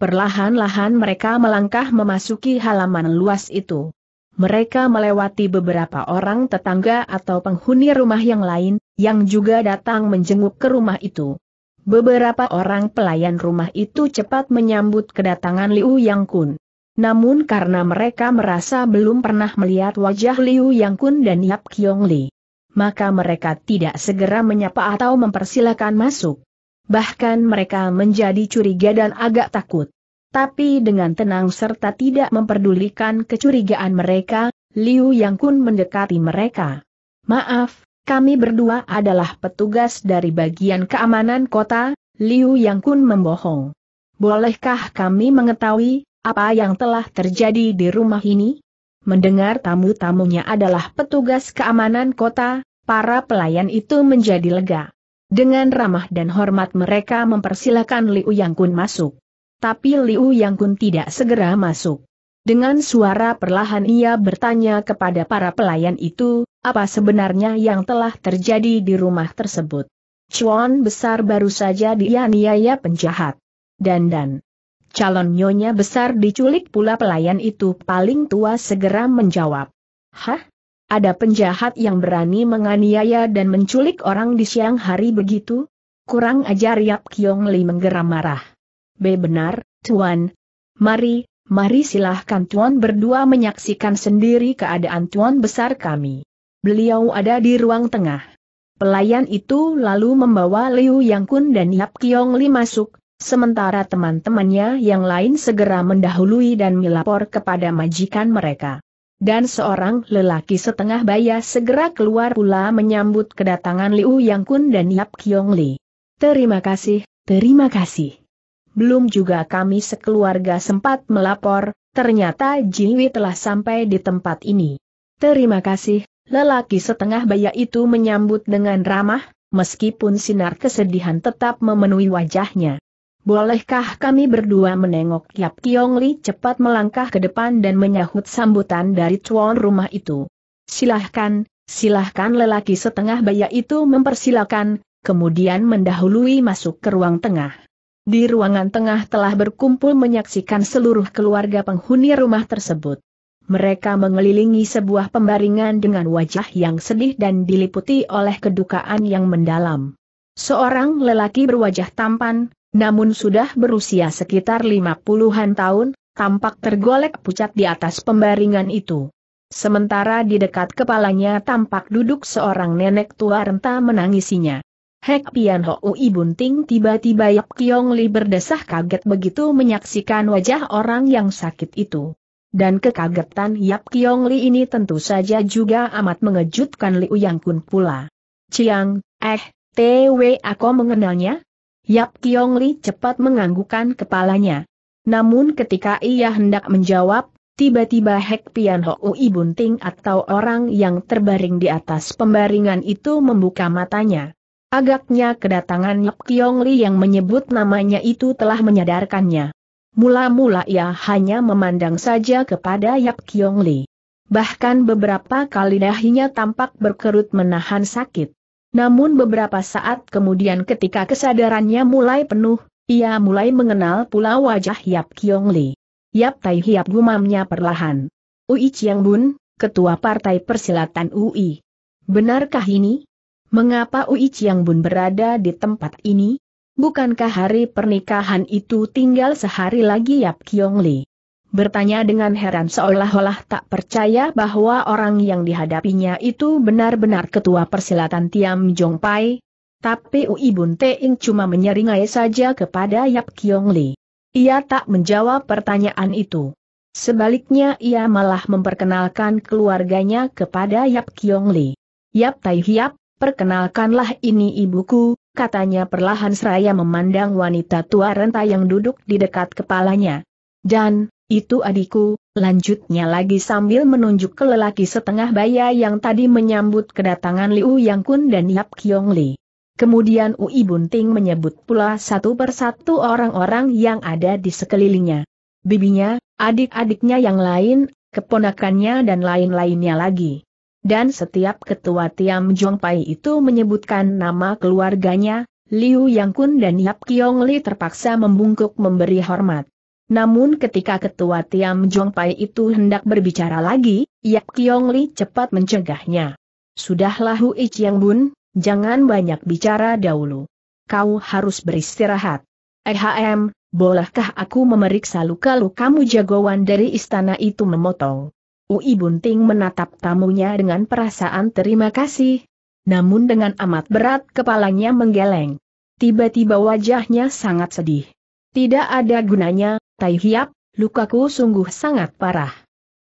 Perlahan-lahan mereka melangkah memasuki halaman luas itu. Mereka melewati beberapa orang tetangga atau penghuni rumah yang lain, yang juga datang menjenguk ke rumah itu. Beberapa orang pelayan rumah itu cepat menyambut kedatangan Liu Yang Kun. Namun karena mereka merasa belum pernah melihat wajah Liu Yang Kun dan Yap Kyong Li, maka mereka tidak segera menyapa atau mempersilahkan masuk. Bahkan mereka menjadi curiga dan agak takut. Tapi dengan tenang serta tidak memperdulikan kecurigaan mereka, Liu Yang Kun mendekati mereka. Maaf, kami berdua adalah petugas dari bagian keamanan kota, Liu Yang Kun membohong. Bolehkah kami mengetahui, apa yang telah terjadi di rumah ini? Mendengar tamu-tamunya adalah petugas keamanan kota, para pelayan itu menjadi lega. Dengan ramah dan hormat mereka mempersilahkan Liu Yang Kun masuk. Tapi Liu Yang Kun tidak segera masuk. Dengan suara perlahan ia bertanya kepada para pelayan itu, apa sebenarnya yang telah terjadi di rumah tersebut. Cuan besar baru saja dianiaya penjahat. dan dan Calon nyonya besar diculik pula pelayan itu paling tua segera menjawab. Hah? Ada penjahat yang berani menganiaya dan menculik orang di siang hari begitu? Kurang ajar Yap Kiong Li menggeram marah. B. Benar, Tuan. Mari, mari silahkan Tuan berdua menyaksikan sendiri keadaan Tuan besar kami. Beliau ada di ruang tengah. Pelayan itu lalu membawa Liu Yang Kun dan Yap Kiong Li masuk, sementara teman-temannya yang lain segera mendahului dan melapor kepada majikan mereka. Dan seorang lelaki setengah baya segera keluar pula menyambut kedatangan Liu Yang Kun dan Yap Kiong Li. Terima kasih, terima kasih. Belum juga kami sekeluarga sempat melapor, ternyata Jiwi telah sampai di tempat ini. Terima kasih, Lelaki setengah baya itu menyambut dengan ramah, meskipun sinar kesedihan tetap memenuhi wajahnya. Bolehkah kami berdua menengok Yap Kiong Li cepat melangkah ke depan dan menyahut sambutan dari tuan rumah itu? Silahkan, silahkan lelaki setengah baya itu mempersilakan, kemudian mendahului masuk ke ruang tengah. Di ruangan tengah telah berkumpul menyaksikan seluruh keluarga penghuni rumah tersebut. Mereka mengelilingi sebuah pembaringan dengan wajah yang sedih dan diliputi oleh kedukaan yang mendalam. Seorang lelaki berwajah tampan, namun sudah berusia sekitar lima puluhan tahun, tampak tergolek pucat di atas pembaringan itu. Sementara di dekat kepalanya tampak duduk seorang nenek tua renta menangisinya. Hek Pian Ui Bunting tiba-tiba Yap Kiong Li berdesah kaget begitu menyaksikan wajah orang yang sakit itu. Dan kekagetan Yap Kiong Li ini tentu saja juga amat mengejutkan Liu Yang Kun pula. Ciang, eh, TW aku mengenalnya? Yap Kiong Li cepat menganggukkan kepalanya. Namun ketika ia hendak menjawab, tiba-tiba Hek Pian Ho Ui Bunting atau orang yang terbaring di atas pembaringan itu membuka matanya. Agaknya kedatangan Yap Kiong Li yang menyebut namanya itu telah menyadarkannya. Mula-mula ia hanya memandang saja kepada Yap Kiong Li. Bahkan beberapa kali dahinya tampak berkerut menahan sakit. Namun beberapa saat kemudian ketika kesadarannya mulai penuh, ia mulai mengenal pula wajah Yap Kiong Li. Yap Tai Hiap gumamnya perlahan. Ui Chiang Bun, Ketua Partai Persilatan UI. Benarkah ini? Mengapa Ui Chiang Bun berada di tempat ini? Bukankah hari pernikahan itu tinggal sehari lagi Yap Kiong Li? Bertanya dengan heran seolah-olah tak percaya bahwa orang yang dihadapinya itu benar-benar ketua persilatan Tiam Jong Pai. Tapi Ui Bun Teing cuma menyeringai saja kepada Yap Kiong Li. Ia tak menjawab pertanyaan itu. Sebaliknya ia malah memperkenalkan keluarganya kepada Yap Kiong Li. Yap Tai Hiap, perkenalkanlah ini ibuku, katanya perlahan seraya memandang wanita tua renta yang duduk di dekat kepalanya. Dan, itu adikku, lanjutnya lagi sambil menunjuk ke lelaki setengah baya yang tadi menyambut kedatangan Liu Yang Kun dan Yap Kiong Li. Kemudian Ui Bunting menyebut pula satu persatu orang-orang yang ada di sekelilingnya. Bibinya, adik-adiknya yang lain, keponakannya dan lain-lainnya lagi dan setiap ketua Tiam Pai itu menyebutkan nama keluarganya, Liu Yang Kun dan Yap Kiong Li terpaksa membungkuk memberi hormat. Namun ketika ketua Tiam Pai itu hendak berbicara lagi, Yap Kiong Li cepat mencegahnya. Sudahlah Hui Yang Bun, jangan banyak bicara dahulu. Kau harus beristirahat. Ehm, bolehkah aku memeriksa luka-lukamu jagoan dari istana itu memotong? Ui Bunting menatap tamunya dengan perasaan terima kasih. Namun dengan amat berat kepalanya menggeleng. Tiba-tiba wajahnya sangat sedih. Tidak ada gunanya, Tai Hiap, lukaku sungguh sangat parah.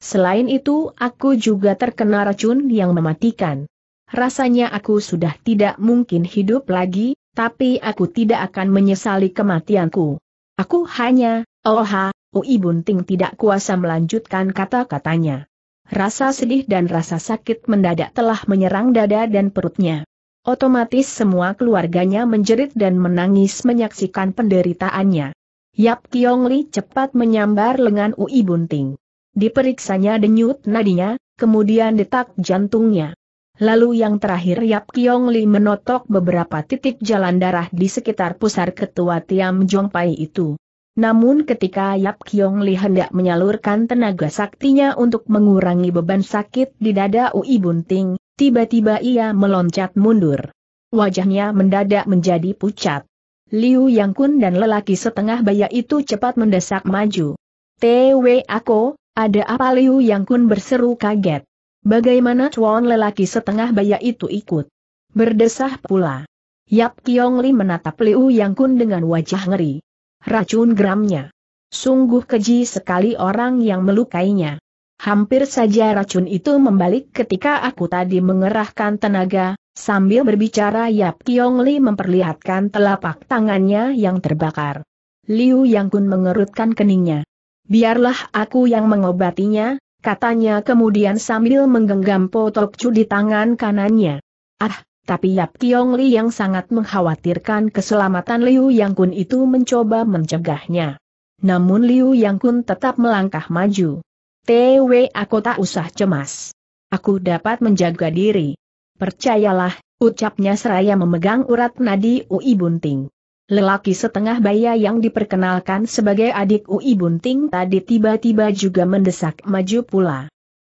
Selain itu aku juga terkena racun yang mematikan. Rasanya aku sudah tidak mungkin hidup lagi, tapi aku tidak akan menyesali kematianku. Aku hanya, oh ha, Ui Bunting tidak kuasa melanjutkan kata-katanya. Rasa sedih dan rasa sakit mendadak telah menyerang dada dan perutnya. Otomatis semua keluarganya menjerit dan menangis menyaksikan penderitaannya. Yap Kiong Li cepat menyambar lengan Ui Bunting. Diperiksanya denyut nadinya, kemudian detak jantungnya. Lalu yang terakhir Yap Kiong Li menotok beberapa titik jalan darah di sekitar pusar ketua Tiam Jong Pai itu. Namun ketika Yap Kiong Li hendak menyalurkan tenaga saktinya untuk mengurangi beban sakit di dada Ui Bunting, tiba-tiba ia meloncat mundur. Wajahnya mendadak menjadi pucat. Liu Yang Kun dan lelaki setengah baya itu cepat mendesak maju. TW Ako, ada apa Liu Yang Kun berseru kaget. Bagaimana cuan lelaki setengah baya itu ikut? Berdesah pula. Yap Kiong Li menatap Liu Yang Kun dengan wajah ngeri. Racun geramnya. Sungguh keji sekali orang yang melukainya. Hampir saja racun itu membalik ketika aku tadi mengerahkan tenaga, sambil berbicara Yap Kiong Li memperlihatkan telapak tangannya yang terbakar. Liu Yang Kun mengerutkan keningnya. Biarlah aku yang mengobatinya, katanya kemudian sambil menggenggam potok cu di tangan kanannya. Ah, tapi Yap Kiong Li yang sangat mengkhawatirkan keselamatan Liu Yang Kun itu mencoba mencegahnya. Namun Liu Yang Kun tetap melangkah maju. TW aku tak usah cemas. Aku dapat menjaga diri. Percayalah, ucapnya seraya memegang urat nadi Ui Bunting. Lelaki setengah baya yang diperkenalkan sebagai adik Ui Bunting tadi tiba-tiba juga mendesak maju pula.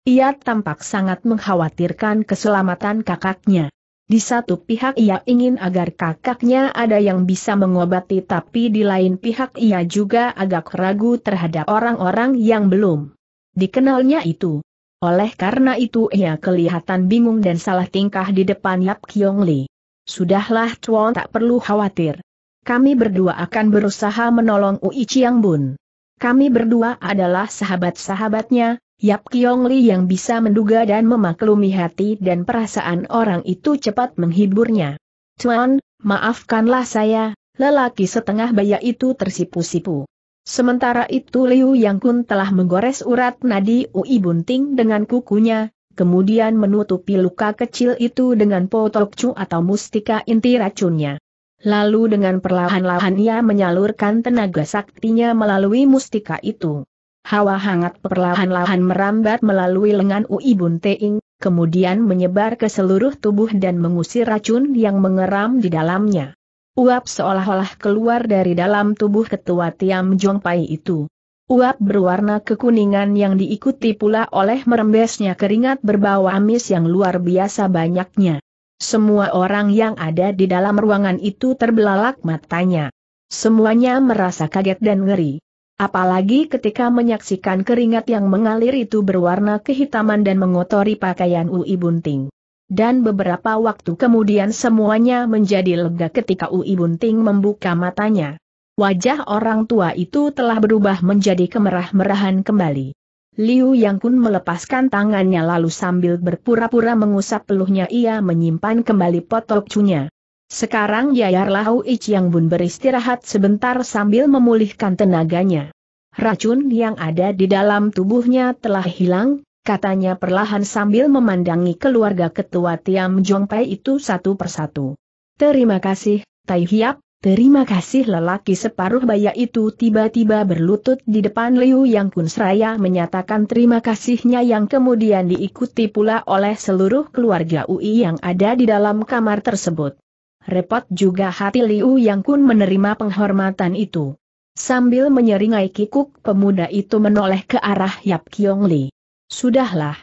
Ia tampak sangat mengkhawatirkan keselamatan kakaknya. Di satu pihak ia ingin agar kakaknya ada yang bisa mengobati tapi di lain pihak ia juga agak ragu terhadap orang-orang yang belum dikenalnya itu. Oleh karena itu ia kelihatan bingung dan salah tingkah di depan Yap Kyong Li. Sudahlah Chuan tak perlu khawatir. Kami berdua akan berusaha menolong Ui Chiang Bun. Kami berdua adalah sahabat-sahabatnya, Yap Kiong Li yang bisa menduga dan memaklumi hati dan perasaan orang itu cepat menghiburnya. Tuan, maafkanlah saya, lelaki setengah baya itu tersipu-sipu. Sementara itu Liu Yang Kun telah menggores urat nadi Ui Bunting dengan kukunya, kemudian menutupi luka kecil itu dengan cu atau mustika inti racunnya. Lalu dengan perlahan-lahan ia menyalurkan tenaga saktinya melalui mustika itu. Hawa hangat perlahan-lahan merambat melalui lengan Ui Bun Teing, kemudian menyebar ke seluruh tubuh dan mengusir racun yang mengeram di dalamnya. Uap seolah-olah keluar dari dalam tubuh ketua Tiam Jong Pai itu. Uap berwarna kekuningan yang diikuti pula oleh merembesnya keringat berbau amis yang luar biasa banyaknya. Semua orang yang ada di dalam ruangan itu terbelalak matanya. Semuanya merasa kaget dan ngeri. Apalagi ketika menyaksikan keringat yang mengalir itu berwarna kehitaman dan mengotori pakaian Ui Bunting. Dan beberapa waktu kemudian semuanya menjadi lega ketika Ui Bunting membuka matanya. Wajah orang tua itu telah berubah menjadi kemerah-merahan kembali. Liu Yang Kun melepaskan tangannya lalu sambil berpura-pura mengusap peluhnya ia menyimpan kembali potok cunya. Sekarang Yayar Lahu yang Bun beristirahat sebentar sambil memulihkan tenaganya. Racun yang ada di dalam tubuhnya telah hilang, katanya perlahan sambil memandangi keluarga ketua Tiam Pai itu satu persatu. Terima kasih, Tai Hiap, terima kasih lelaki separuh baya itu tiba-tiba berlutut di depan Liu Yang Kun seraya menyatakan terima kasihnya yang kemudian diikuti pula oleh seluruh keluarga UI yang ada di dalam kamar tersebut repot juga hati Liu Yang Kun menerima penghormatan itu. Sambil menyeringai kikuk pemuda itu menoleh ke arah Yap Kiong Li. Sudahlah.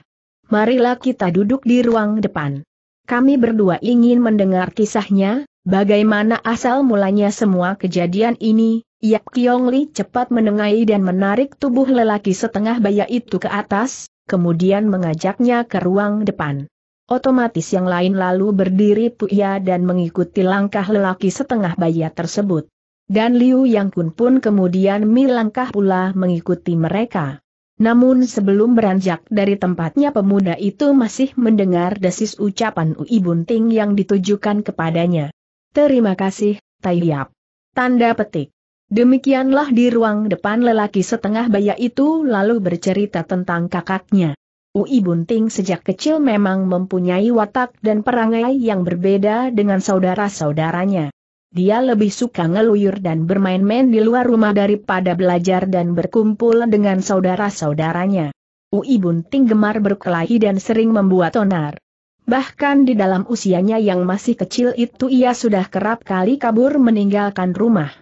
Marilah kita duduk di ruang depan. Kami berdua ingin mendengar kisahnya, bagaimana asal mulanya semua kejadian ini, Yap Kiong Li cepat menengahi dan menarik tubuh lelaki setengah baya itu ke atas, kemudian mengajaknya ke ruang depan. Otomatis yang lain lalu berdiri Puya dan mengikuti langkah lelaki setengah baya tersebut. Dan Liu Yang Kun pun kemudian milangkah pula mengikuti mereka. Namun sebelum beranjak dari tempatnya pemuda itu masih mendengar desis ucapan Ui Bunting yang ditujukan kepadanya. Terima kasih, Tai Yap. Tanda petik. Demikianlah di ruang depan lelaki setengah baya itu lalu bercerita tentang kakaknya. Ui Bunting sejak kecil memang mempunyai watak dan perangai yang berbeda dengan saudara-saudaranya. Dia lebih suka ngeluyur dan bermain-main di luar rumah daripada belajar dan berkumpul dengan saudara-saudaranya. Ui Bunting gemar berkelahi dan sering membuat onar. Bahkan di dalam usianya yang masih kecil itu ia sudah kerap kali kabur meninggalkan rumah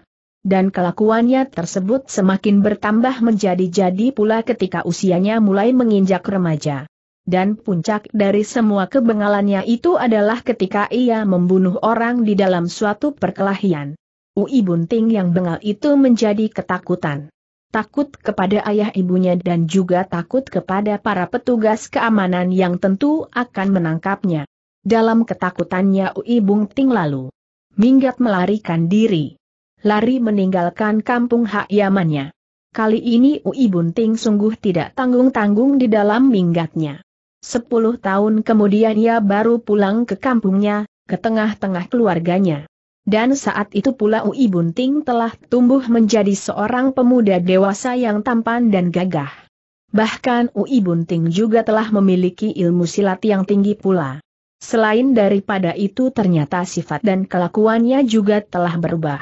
dan kelakuannya tersebut semakin bertambah menjadi-jadi pula ketika usianya mulai menginjak remaja. Dan puncak dari semua kebengalannya itu adalah ketika ia membunuh orang di dalam suatu perkelahian. Ui Bunting yang bengal itu menjadi ketakutan. Takut kepada ayah ibunya dan juga takut kepada para petugas keamanan yang tentu akan menangkapnya. Dalam ketakutannya Ui Bunting lalu minggat melarikan diri lari meninggalkan kampung yamannya. Kali ini Ui Bunting sungguh tidak tanggung-tanggung di dalam minggatnya. Sepuluh tahun kemudian ia baru pulang ke kampungnya, ke tengah-tengah keluarganya. Dan saat itu pula Ui Bunting telah tumbuh menjadi seorang pemuda dewasa yang tampan dan gagah. Bahkan Ui Bunting juga telah memiliki ilmu silat yang tinggi pula. Selain daripada itu ternyata sifat dan kelakuannya juga telah berubah.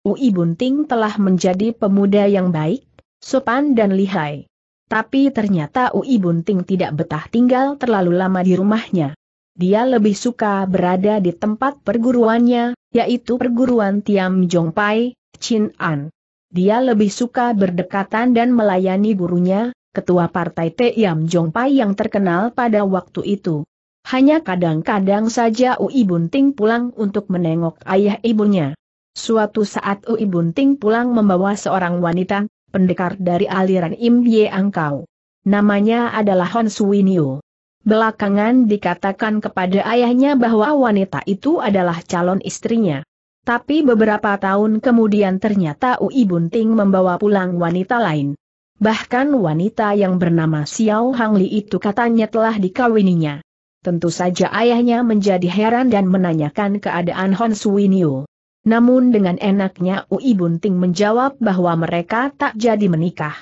Ui Bunting telah menjadi pemuda yang baik, sopan dan lihai. Tapi ternyata Ui Bunting tidak betah tinggal terlalu lama di rumahnya. Dia lebih suka berada di tempat perguruannya, yaitu perguruan Tiam Jongpai, Chin An. Dia lebih suka berdekatan dan melayani gurunya, ketua partai Tiam Jong Pai yang terkenal pada waktu itu. Hanya kadang-kadang saja Ui Bunting pulang untuk menengok ayah ibunya. Suatu saat Ui Bunting pulang membawa seorang wanita, pendekar dari aliran Im Ye Angkau. Namanya adalah Hon Suwinyu. Belakangan dikatakan kepada ayahnya bahwa wanita itu adalah calon istrinya. Tapi beberapa tahun kemudian ternyata Ui Bunting membawa pulang wanita lain. Bahkan wanita yang bernama Xiao Hangli itu katanya telah dikawininya. Tentu saja ayahnya menjadi heran dan menanyakan keadaan Hon Suwinyu. Namun dengan enaknya Ui Bunting menjawab bahwa mereka tak jadi menikah.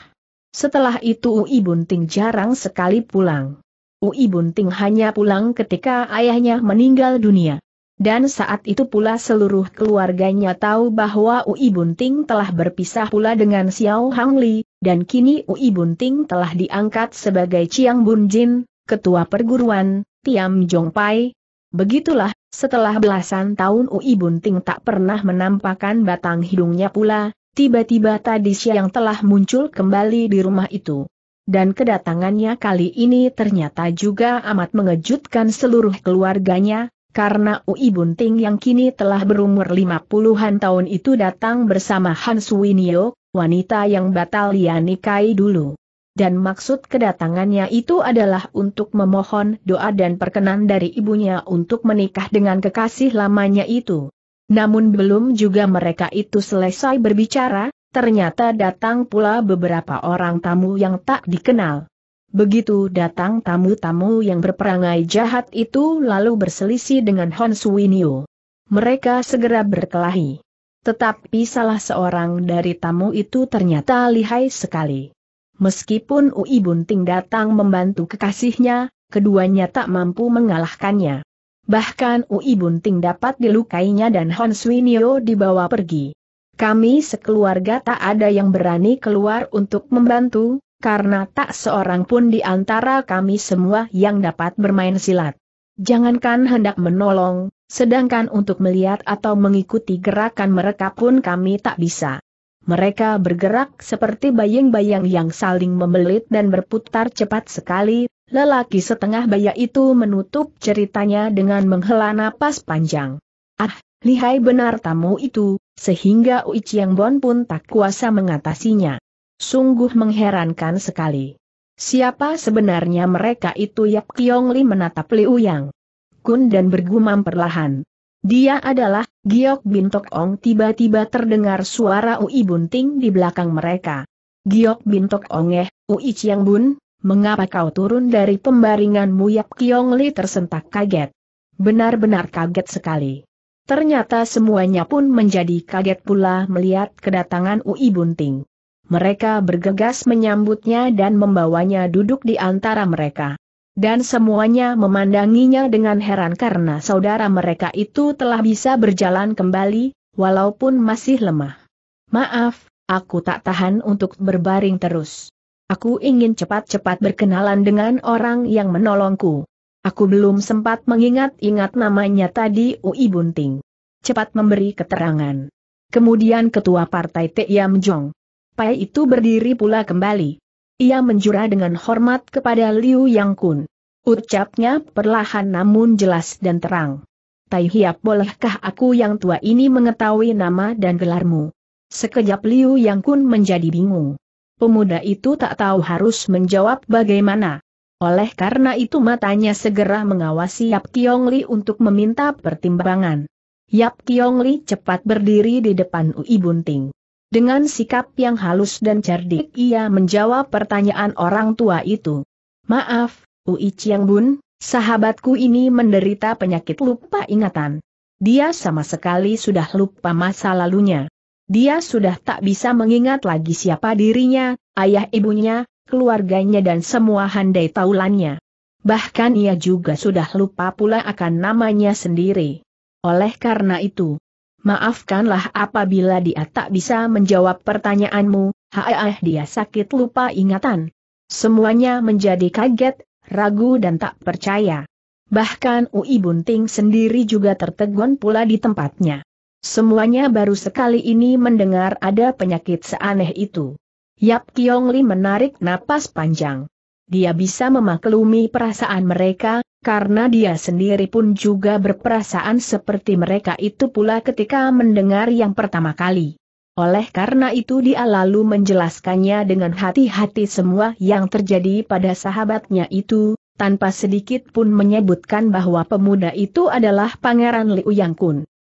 Setelah itu Ui Bunting jarang sekali pulang. Ui Bunting hanya pulang ketika ayahnya meninggal dunia. Dan saat itu pula seluruh keluarganya tahu bahwa Ui Bunting telah berpisah pula dengan Xiao Hang Li, dan kini Ui Bunting telah diangkat sebagai Chiang Bunjin, ketua perguruan, Tiam Jong Pai, Begitulah, setelah belasan tahun Ui Bunting tak pernah menampakkan batang hidungnya pula, tiba-tiba tadi siang telah muncul kembali di rumah itu. Dan kedatangannya kali ini ternyata juga amat mengejutkan seluruh keluarganya, karena Ui Bunting yang kini telah berumur lima puluhan tahun itu datang bersama Han Winio, wanita yang batal ia nikahi dulu dan maksud kedatangannya itu adalah untuk memohon doa dan perkenan dari ibunya untuk menikah dengan kekasih lamanya itu. Namun belum juga mereka itu selesai berbicara, ternyata datang pula beberapa orang tamu yang tak dikenal. Begitu datang tamu-tamu yang berperangai jahat itu lalu berselisih dengan Hon Suwinio. Mereka segera berkelahi. Tetapi salah seorang dari tamu itu ternyata lihai sekali. Meskipun Ui Bunting datang membantu kekasihnya, keduanya tak mampu mengalahkannya. Bahkan Ui Bunting dapat dilukainya dan Hon Swinio dibawa pergi. Kami sekeluarga tak ada yang berani keluar untuk membantu, karena tak seorang pun di antara kami semua yang dapat bermain silat. Jangankan hendak menolong, sedangkan untuk melihat atau mengikuti gerakan mereka pun kami tak bisa mereka bergerak seperti bayang-bayang yang saling membelit dan berputar cepat sekali, lelaki setengah baya itu menutup ceritanya dengan menghela napas panjang. Ah, lihai benar tamu itu, sehingga Yang Bon pun tak kuasa mengatasinya. Sungguh mengherankan sekali. Siapa sebenarnya mereka itu Yap Kiong Li menatap Liu Yang Kun dan bergumam perlahan. Dia adalah, Giok Bintok Ong tiba-tiba terdengar suara Ui Bunting di belakang mereka. Giok Bintok Ong eh, Ui Chiang Bun, mengapa kau turun dari pembaringanmu Yap Kiong Li tersentak kaget. Benar-benar kaget sekali. Ternyata semuanya pun menjadi kaget pula melihat kedatangan Ui Bunting. Mereka bergegas menyambutnya dan membawanya duduk di antara mereka dan semuanya memandanginya dengan heran karena saudara mereka itu telah bisa berjalan kembali, walaupun masih lemah. Maaf, aku tak tahan untuk berbaring terus. Aku ingin cepat-cepat berkenalan dengan orang yang menolongku. Aku belum sempat mengingat-ingat namanya tadi Ui Bunting. Cepat memberi keterangan. Kemudian ketua partai Tiam Jong. Pai itu berdiri pula kembali. Ia menjura dengan hormat kepada Liu Yang Kun. Ucapnya perlahan namun jelas dan terang. Tai Hiap bolehkah aku yang tua ini mengetahui nama dan gelarmu? Sekejap Liu Yang Kun menjadi bingung. Pemuda itu tak tahu harus menjawab bagaimana. Oleh karena itu matanya segera mengawasi Yap Kiong Li untuk meminta pertimbangan. Yap Kiong Li cepat berdiri di depan Ui Bunting. Dengan sikap yang halus dan cerdik ia menjawab pertanyaan orang tua itu. Maaf, Ui Chiang Bun, sahabatku ini menderita penyakit lupa ingatan. Dia sama sekali sudah lupa masa lalunya. Dia sudah tak bisa mengingat lagi siapa dirinya, ayah ibunya, keluarganya dan semua handai taulannya. Bahkan ia juga sudah lupa pula akan namanya sendiri. Oleh karena itu, Maafkanlah apabila dia tak bisa menjawab pertanyaanmu, haa dia sakit lupa ingatan. Semuanya menjadi kaget, ragu dan tak percaya. Bahkan Ui Bunting sendiri juga tertegun pula di tempatnya. Semuanya baru sekali ini mendengar ada penyakit seaneh itu. Yap Kiong Li menarik napas panjang. Dia bisa memaklumi perasaan mereka, karena dia sendiri pun juga berperasaan seperti mereka itu pula ketika mendengar yang pertama kali. Oleh karena itu dia lalu menjelaskannya dengan hati-hati semua yang terjadi pada sahabatnya itu, tanpa sedikit pun menyebutkan bahwa pemuda itu adalah Pangeran Liu Yang Kun.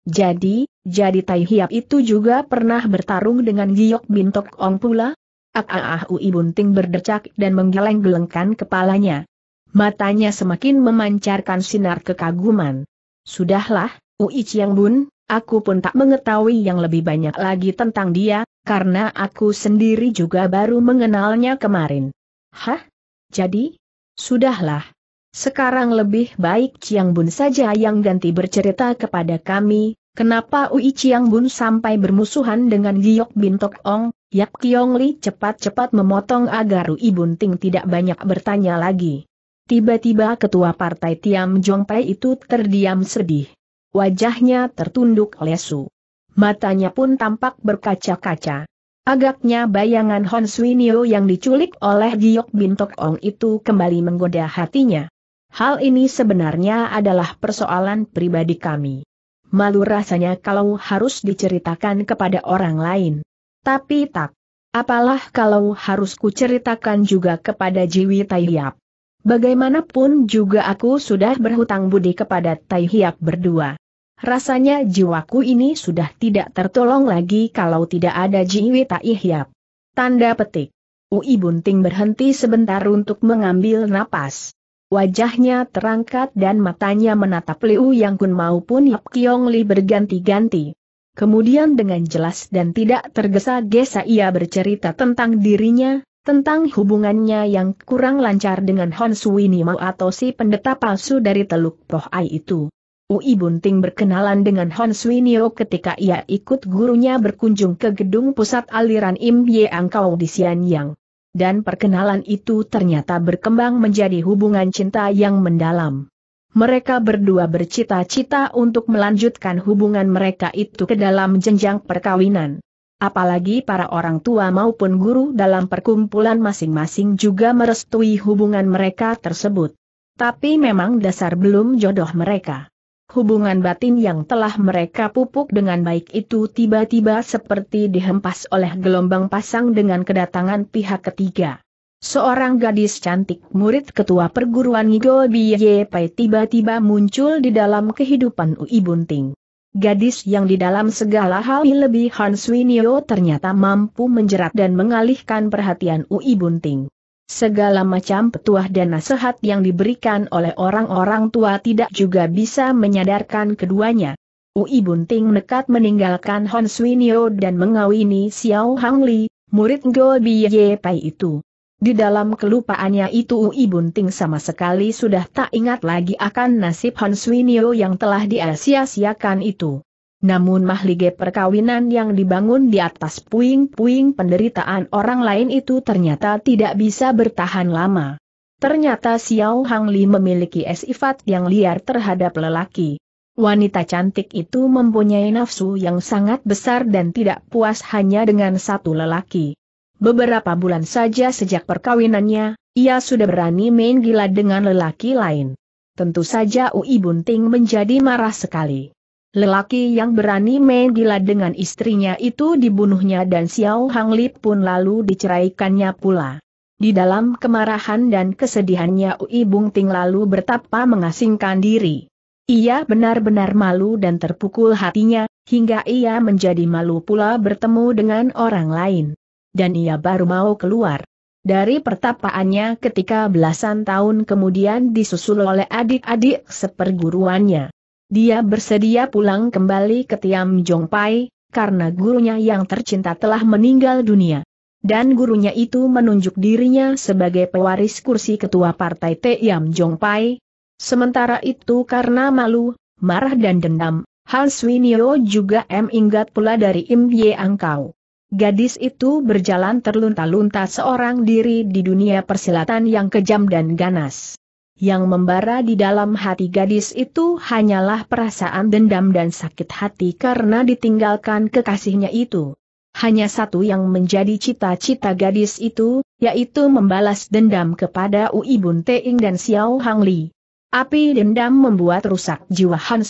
Jadi, jadi Tai Hiap itu juga pernah bertarung dengan Giok Bintok Ong pula? ak ah, a ah, ah Ui Bunting berdecak dan menggeleng-gelengkan kepalanya. Matanya semakin memancarkan sinar kekaguman. Sudahlah, Ui Chiang Bun, aku pun tak mengetahui yang lebih banyak lagi tentang dia, karena aku sendiri juga baru mengenalnya kemarin. Hah? Jadi? Sudahlah. Sekarang lebih baik Chiang Bun saja yang ganti bercerita kepada kami, kenapa Ui Chiang Bun sampai bermusuhan dengan Giok Bin Tok Ong, Yap Kiong Li cepat-cepat memotong agar Ui Ting tidak banyak bertanya lagi. Tiba-tiba ketua partai Tiam Pai itu terdiam sedih. Wajahnya tertunduk lesu. Matanya pun tampak berkaca-kaca. Agaknya bayangan Hon Nio yang diculik oleh Giok Bintok Ong itu kembali menggoda hatinya. Hal ini sebenarnya adalah persoalan pribadi kami. Malu rasanya kalau harus diceritakan kepada orang lain. Tapi tak. Apalah kalau harus kuceritakan juga kepada Jiwi Taiyap. Bagaimanapun juga aku sudah berhutang budi kepada Tai Hiap berdua. Rasanya jiwaku ini sudah tidak tertolong lagi kalau tidak ada jiwi Tai Hiap. Tanda petik. Ui Bunting berhenti sebentar untuk mengambil napas. Wajahnya terangkat dan matanya menatap Liu Yang Kun maupun Yap Kiong Li berganti-ganti. Kemudian dengan jelas dan tidak tergesa-gesa ia bercerita tentang dirinya, tentang hubungannya yang kurang lancar dengan Hon Mao atau si pendeta palsu dari Teluk Pohai itu. Ui Bunting berkenalan dengan Hon Suwinio ketika ia ikut gurunya berkunjung ke gedung pusat aliran Im Ye Angkau di Xianyang. Dan perkenalan itu ternyata berkembang menjadi hubungan cinta yang mendalam. Mereka berdua bercita-cita untuk melanjutkan hubungan mereka itu ke dalam jenjang perkawinan apalagi para orang tua maupun guru dalam perkumpulan masing-masing juga merestui hubungan mereka tersebut. Tapi memang dasar belum jodoh mereka. Hubungan batin yang telah mereka pupuk dengan baik itu tiba-tiba seperti dihempas oleh gelombang pasang dengan kedatangan pihak ketiga. Seorang gadis cantik murid ketua perguruan Ngigo Biye tiba-tiba muncul di dalam kehidupan Ui Bunting. Gadis yang di dalam segala hal lebih Han Swinio ternyata mampu menjerat dan mengalihkan perhatian Ui Bunting. Segala macam petuah dan nasihat yang diberikan oleh orang-orang tua tidak juga bisa menyadarkan keduanya. Ui Bunting nekat meninggalkan Han Swinio dan mengawini Xiao Hang murid Go Ye Pai itu. Di dalam kelupaannya itu Ui Bunting sama sekali sudah tak ingat lagi akan nasib Han Swinio yang telah dia siakan itu. Namun mahlige perkawinan yang dibangun di atas puing-puing penderitaan orang lain itu ternyata tidak bisa bertahan lama. Ternyata Xiao Li memiliki sifat yang liar terhadap lelaki. Wanita cantik itu mempunyai nafsu yang sangat besar dan tidak puas hanya dengan satu lelaki. Beberapa bulan saja sejak perkawinannya, ia sudah berani main gila dengan lelaki lain. Tentu saja Ui Bunting menjadi marah sekali. Lelaki yang berani main gila dengan istrinya itu dibunuhnya dan Xiao Hanglip pun lalu diceraikannya pula. Di dalam kemarahan dan kesedihannya Ui Bunting lalu bertapa mengasingkan diri. Ia benar-benar malu dan terpukul hatinya, hingga ia menjadi malu pula bertemu dengan orang lain dan ia baru mau keluar. Dari pertapaannya ketika belasan tahun kemudian disusul oleh adik-adik seperguruannya. Dia bersedia pulang kembali ke Tiam Jong Pai karena gurunya yang tercinta telah meninggal dunia. Dan gurunya itu menunjuk dirinya sebagai pewaris kursi ketua partai Tiam Jong Pai. Sementara itu karena malu, marah dan dendam, Hans Swinio juga M. Ingat pula dari Im Ye Angkau. Gadis itu berjalan terlunta-lunta seorang diri di dunia persilatan yang kejam dan ganas. Yang membara di dalam hati gadis itu hanyalah perasaan dendam dan sakit hati karena ditinggalkan kekasihnya itu. Hanya satu yang menjadi cita-cita gadis itu, yaitu membalas dendam kepada Ui Bun Teing dan Xiao Hang Api dendam membuat rusak jiwa Han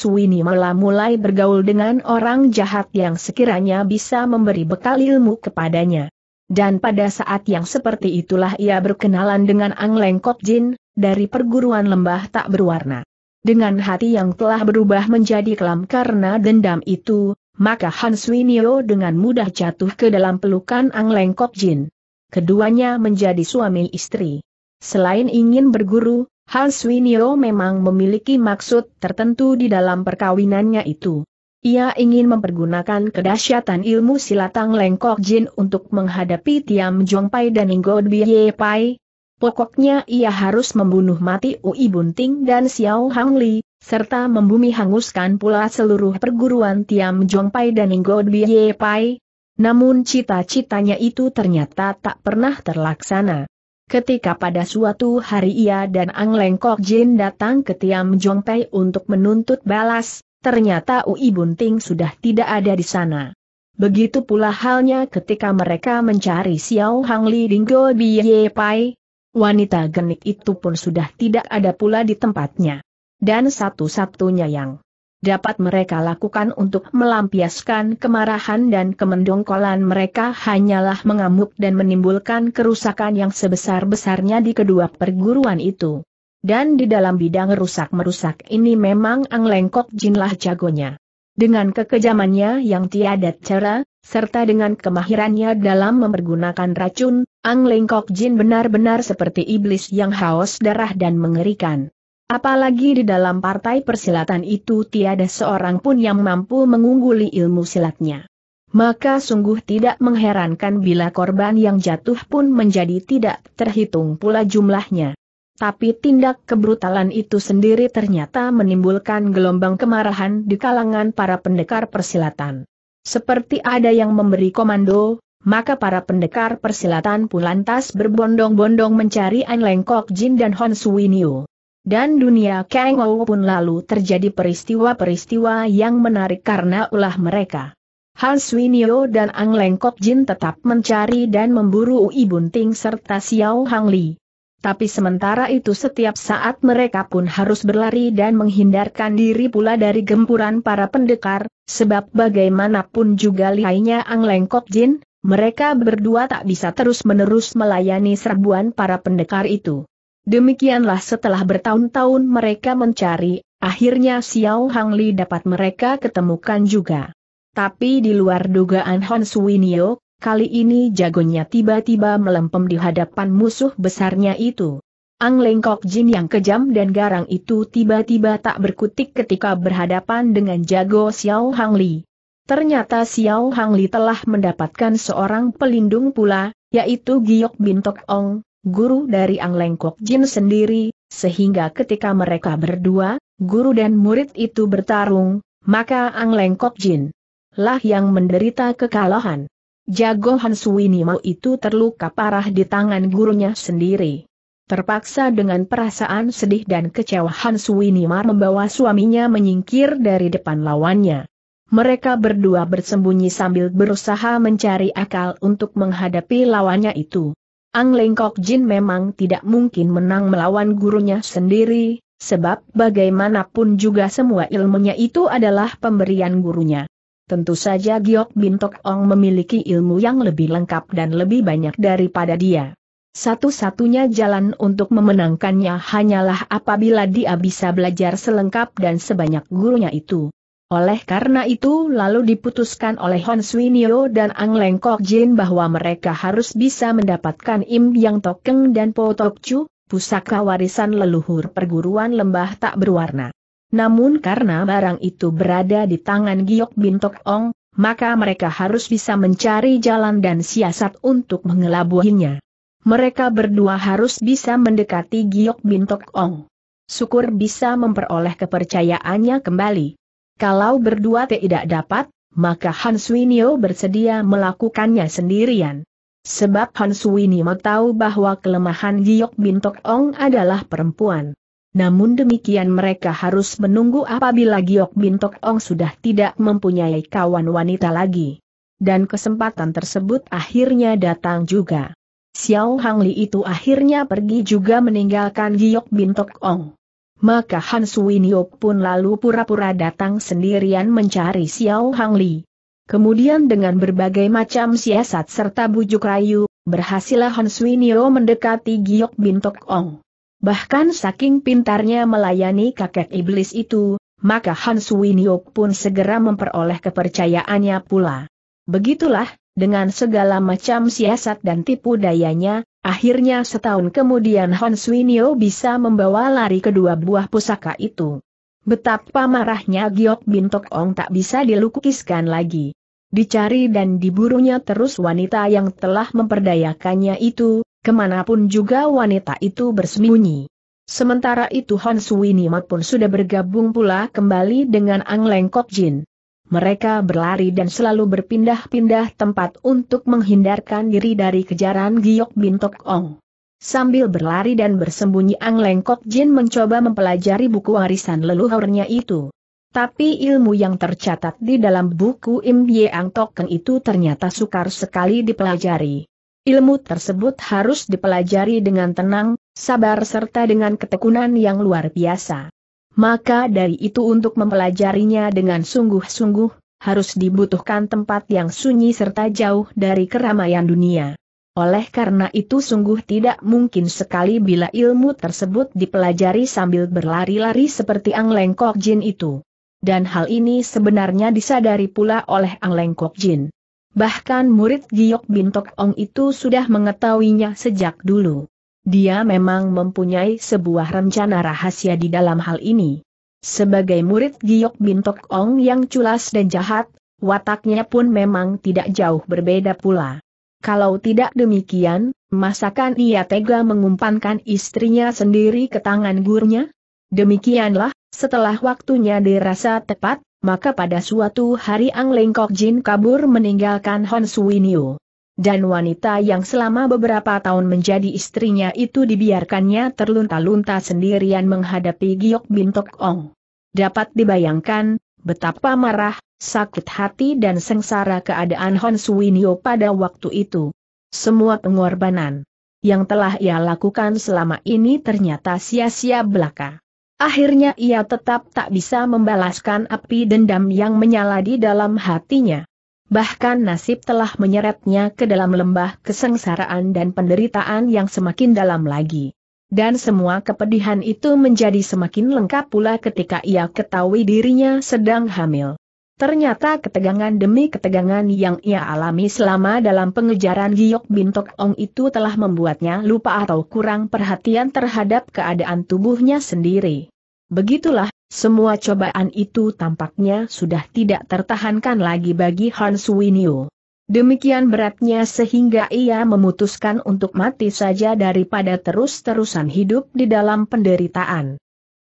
malah mulai bergaul dengan orang jahat yang sekiranya bisa memberi bekal ilmu kepadanya. Dan pada saat yang seperti itulah ia berkenalan dengan Ang Lengkok Jin, dari perguruan lembah tak berwarna. Dengan hati yang telah berubah menjadi kelam karena dendam itu, maka Han Swinio dengan mudah jatuh ke dalam pelukan Ang Lengkok Jin. Keduanya menjadi suami istri. Selain ingin berguru, Han Winio memang memiliki maksud tertentu di dalam perkawinannya itu. Ia ingin mempergunakan kedahsyatan ilmu silatang lengkok jin untuk menghadapi Tiam Jong Pai dan God Biye Pai. Pokoknya ia harus membunuh mati Ui Bunting dan Xiao Hang Li, serta membumi hanguskan pula seluruh perguruan Tiam Jong Pai dan God Biye Pai. Namun cita-citanya itu ternyata tak pernah terlaksana. Ketika pada suatu hari ia dan Ang Lengkok Jin datang ke Tiam Pei untuk menuntut balas, ternyata Ui Bunting sudah tidak ada di sana. Begitu pula halnya ketika mereka mencari Xiao Hang Li Dinggo Biye Pai, wanita genik itu pun sudah tidak ada pula di tempatnya. Dan satu-satunya yang dapat mereka lakukan untuk melampiaskan kemarahan dan kemendongkolan mereka hanyalah mengamuk dan menimbulkan kerusakan yang sebesar-besarnya di kedua perguruan itu. Dan di dalam bidang rusak-merusak ini memang Ang Lengkok Jinlah jagonya. Dengan kekejamannya yang tiada cara, serta dengan kemahirannya dalam mempergunakan racun, Ang Lengkok Jin benar-benar seperti iblis yang haus darah dan mengerikan. Apalagi di dalam partai persilatan itu tiada seorang pun yang mampu mengungguli ilmu silatnya. Maka sungguh tidak mengherankan bila korban yang jatuh pun menjadi tidak terhitung pula jumlahnya. Tapi tindak kebrutalan itu sendiri ternyata menimbulkan gelombang kemarahan di kalangan para pendekar persilatan. Seperti ada yang memberi komando, maka para pendekar persilatan pun lantas berbondong-bondong mencari An Lengkok Jin dan Hon Suwinyu. Dan dunia Kang Ou pun lalu terjadi peristiwa-peristiwa yang menarik karena ulah mereka. Han Swinio dan Ang Lengkok Jin tetap mencari dan memburu Ui Bunting serta Xiao Hang Li. Tapi sementara itu setiap saat mereka pun harus berlari dan menghindarkan diri pula dari gempuran para pendekar, sebab bagaimanapun juga lihainya Ang Lengkok Jin, mereka berdua tak bisa terus-menerus melayani serbuan para pendekar itu. Demikianlah setelah bertahun-tahun mereka mencari, akhirnya Xiao Hangli dapat mereka ketemukan juga. Tapi di luar dugaan Hon Nio, kali ini jagonya tiba-tiba melempem di hadapan musuh besarnya itu. Ang Lengkok Jin yang kejam dan garang itu tiba-tiba tak berkutik ketika berhadapan dengan jago Xiao Hangli. Ternyata Xiao Hangli telah mendapatkan seorang pelindung pula, yaitu Giok Bintok Ong, guru dari Ang Lengkok Jin sendiri, sehingga ketika mereka berdua, guru dan murid itu bertarung, maka Ang Lengkok Jin lah yang menderita kekalahan. Jago Hansu Winimau itu terluka parah di tangan gurunya sendiri. Terpaksa dengan perasaan sedih dan kecewa Hansu Suwinima membawa suaminya menyingkir dari depan lawannya. Mereka berdua bersembunyi sambil berusaha mencari akal untuk menghadapi lawannya itu. Ang Lengkok Jin memang tidak mungkin menang melawan gurunya sendiri, sebab bagaimanapun juga semua ilmunya itu adalah pemberian gurunya. Tentu saja Giok Bintok Ong memiliki ilmu yang lebih lengkap dan lebih banyak daripada dia. Satu-satunya jalan untuk memenangkannya hanyalah apabila dia bisa belajar selengkap dan sebanyak gurunya itu. Oleh karena itu lalu diputuskan oleh Hon Sui Swinio dan Ang Leng Kok Jin bahwa mereka harus bisa mendapatkan Im Yang Tokeng dan Po Tok Chu, pusaka warisan leluhur perguruan lembah tak berwarna. Namun karena barang itu berada di tangan Giok Bin Tok Ong, maka mereka harus bisa mencari jalan dan siasat untuk mengelabuhinya. Mereka berdua harus bisa mendekati Giok Bin Tok Ong. Syukur bisa memperoleh kepercayaannya kembali. Kalau berdua tidak dapat, maka Han Swinyo bersedia melakukannya sendirian. Sebab Han Swinyo tahu bahwa kelemahan Giok Bintok Ong adalah perempuan. Namun demikian mereka harus menunggu apabila Giok Bintok Ong sudah tidak mempunyai kawan wanita lagi. Dan kesempatan tersebut akhirnya datang juga. Xiao Li itu akhirnya pergi juga meninggalkan Giok Bintok Ong maka Han Suwinyo pun lalu pura-pura datang sendirian mencari Xiao Hang Li. Kemudian dengan berbagai macam siasat serta bujuk rayu, berhasillah Han Suwinyo mendekati Giok Bintok Ong. Bahkan saking pintarnya melayani kakek iblis itu, maka Han Suwinyo pun segera memperoleh kepercayaannya pula. Begitulah, dengan segala macam siasat dan tipu dayanya, Akhirnya setahun kemudian Hon Swinyo bisa membawa lari kedua buah pusaka itu. Betapa marahnya Giok Bintok Ong tak bisa dilukiskan lagi. Dicari dan diburunya terus wanita yang telah memperdayakannya itu, kemanapun juga wanita itu bersembunyi. Sementara itu Hon Swinyo pun sudah bergabung pula kembali dengan Ang Leng Kok Jin. Mereka berlari dan selalu berpindah-pindah tempat untuk menghindarkan diri dari kejaran Giok Bin Ong. Sambil berlari dan bersembunyi Ang Lengkok Jin mencoba mempelajari buku warisan leluhurnya itu. Tapi ilmu yang tercatat di dalam buku Im Ang Tokeng itu ternyata sukar sekali dipelajari. Ilmu tersebut harus dipelajari dengan tenang, sabar serta dengan ketekunan yang luar biasa. Maka dari itu untuk mempelajarinya dengan sungguh-sungguh, harus dibutuhkan tempat yang sunyi serta jauh dari keramaian dunia. Oleh karena itu sungguh tidak mungkin sekali bila ilmu tersebut dipelajari sambil berlari-lari seperti Ang Lengkok Jin itu. Dan hal ini sebenarnya disadari pula oleh Ang Lengkok Jin. Bahkan murid Giok Bintok Ong itu sudah mengetahuinya sejak dulu. Dia memang mempunyai sebuah rencana rahasia di dalam hal ini. Sebagai murid Giok Bintok Ong yang culas dan jahat, wataknya pun memang tidak jauh berbeda pula. Kalau tidak demikian, masakan ia tega mengumpankan istrinya sendiri ke tangan gurunya? Demikianlah, setelah waktunya dirasa tepat, maka pada suatu hari Ang Lengkok Jin kabur meninggalkan Hon Suwinio dan wanita yang selama beberapa tahun menjadi istrinya itu dibiarkannya terlunta-lunta sendirian menghadapi Giok Bintok Ong. Dapat dibayangkan, betapa marah, sakit hati dan sengsara keadaan Hon Suwinyo pada waktu itu. Semua pengorbanan yang telah ia lakukan selama ini ternyata sia-sia belaka. Akhirnya ia tetap tak bisa membalaskan api dendam yang menyala di dalam hatinya bahkan nasib telah menyeretnya ke dalam lembah kesengsaraan dan penderitaan yang semakin dalam lagi. Dan semua kepedihan itu menjadi semakin lengkap pula ketika ia ketahui dirinya sedang hamil. Ternyata ketegangan demi ketegangan yang ia alami selama dalam pengejaran Giok Bintok Ong itu telah membuatnya lupa atau kurang perhatian terhadap keadaan tubuhnya sendiri. Begitulah semua cobaan itu tampaknya sudah tidak tertahankan lagi bagi Han Suwinyo. Demikian beratnya sehingga ia memutuskan untuk mati saja daripada terus-terusan hidup di dalam penderitaan.